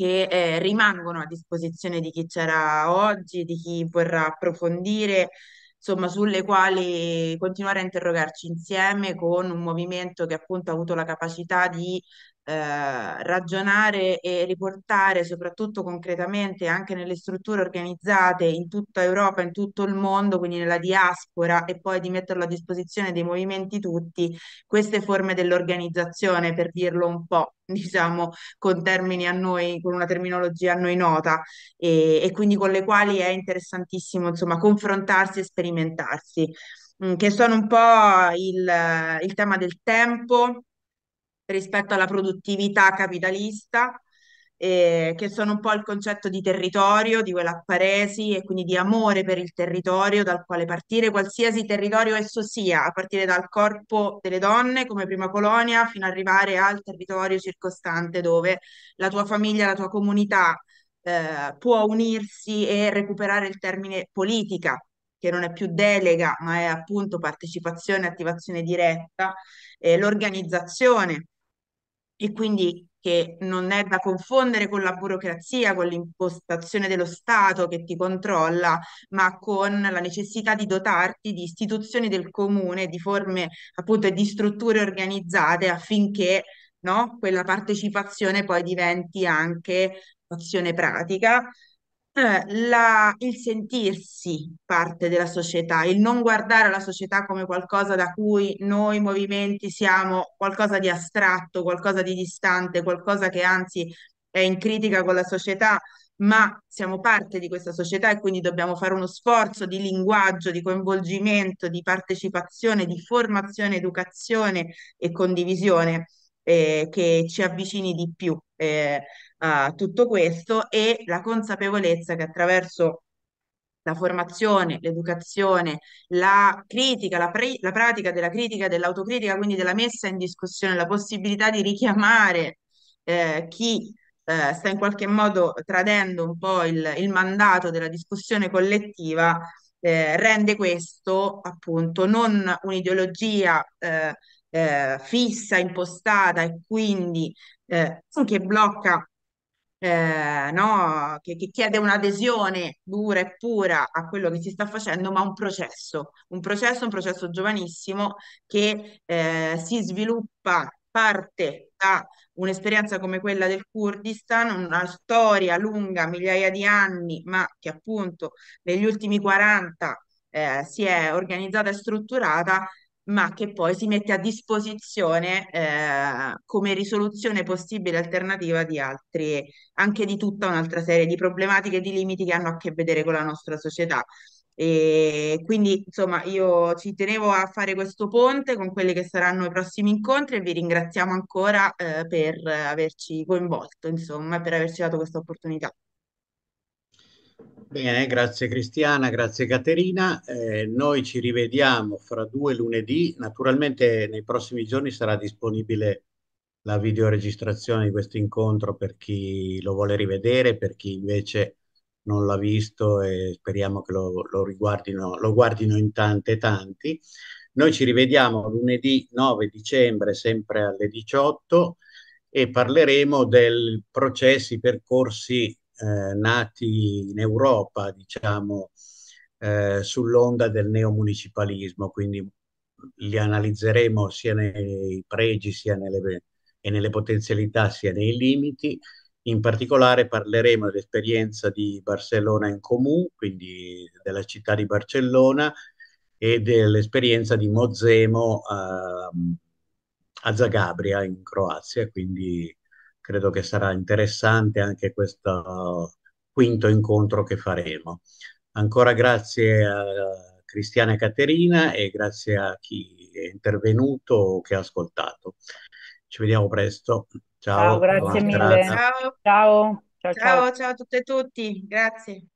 che eh, rimangono a disposizione di chi c'era oggi, di chi vorrà approfondire, insomma, sulle quali continuare a interrogarci insieme con un movimento che appunto ha avuto la capacità di eh, ragionare e riportare soprattutto concretamente anche nelle strutture organizzate in tutta Europa, in tutto il mondo, quindi nella diaspora e poi di metterlo a disposizione dei movimenti tutti, queste forme dell'organizzazione, per dirlo un po', <laughs> diciamo, con termini a noi, con una terminologia a noi nota e, e quindi con le quali è interessantissimo, insomma, confrontarsi e sperimentarsi, mm, che sono un po' il, il tema del tempo rispetto alla produttività capitalista, eh, che sono un po' il concetto di territorio, di quella paresi e quindi di amore per il territorio dal quale partire, qualsiasi territorio esso sia, a partire dal corpo delle donne come prima colonia fino ad arrivare al territorio circostante dove la tua famiglia, la tua comunità eh, può unirsi e recuperare il termine politica che non è più delega, ma è appunto partecipazione, attivazione diretta, eh, l'organizzazione e quindi che non è da confondere con la burocrazia, con l'impostazione dello Stato che ti controlla, ma con la necessità di dotarti di istituzioni del comune, di forme appunto e di strutture organizzate affinché no, quella partecipazione poi diventi anche azione pratica la- il sentirsi parte della società, il non guardare la società come qualcosa da cui noi movimenti siamo qualcosa di astratto, qualcosa di distante, qualcosa che anzi è in critica con la società, ma siamo parte di questa società e quindi dobbiamo fare uno sforzo di linguaggio, di coinvolgimento, di partecipazione, di formazione, educazione e condivisione eh, che ci avvicini di più. Eh, uh, tutto questo e la consapevolezza che attraverso la formazione, l'educazione, la critica, la, pre- la pratica della critica, dell'autocritica, quindi della messa in discussione, la possibilità di richiamare eh, chi eh, sta in qualche modo tradendo un po' il, il mandato della discussione collettiva, eh, rende questo appunto non un'ideologia eh, eh, fissa, impostata e quindi eh, che blocca eh, no? che, che, chiede un'adesione dura e pura a quello che si sta facendo, ma un processo, un processo, un processo giovanissimo che eh, si sviluppa parte da un'esperienza come quella del Kurdistan, una storia lunga, migliaia di anni, ma che appunto negli ultimi 40 eh, si è organizzata e strutturata ma che poi si mette a disposizione eh, come risoluzione possibile alternativa di altri, anche di tutta un'altra serie di problematiche e di limiti che hanno a che vedere con la nostra società. E quindi insomma io ci tenevo a fare questo ponte con quelli che saranno i prossimi incontri e vi ringraziamo ancora eh, per averci coinvolto, insomma, per averci dato questa opportunità. Bene, grazie Cristiana, grazie Caterina. Eh, noi ci rivediamo fra due lunedì. Naturalmente nei prossimi giorni sarà disponibile la videoregistrazione di questo incontro per chi lo vuole rivedere, per chi invece non l'ha visto e speriamo che lo, lo, riguardino, lo guardino in tante tanti. Noi ci rivediamo lunedì 9 dicembre, sempre alle 18, e parleremo del processo, processi, percorsi eh, nati in Europa, diciamo, eh, sull'onda del neomunicipalismo, quindi li analizzeremo sia nei pregi sia nelle, e nelle potenzialità sia nei limiti. In particolare parleremo dell'esperienza di Barcellona in Comú, quindi della città di Barcellona, e dell'esperienza di Mozemo eh, a Zagabria in Croazia, quindi credo che sarà interessante anche questo quinto incontro che faremo. Ancora grazie a Cristiana e Caterina e grazie a chi è intervenuto o che ha ascoltato. Ci vediamo presto. Ciao, ciao grazie mille. Ciao. Ciao, ciao. ciao, ciao a tutte e tutti. Grazie.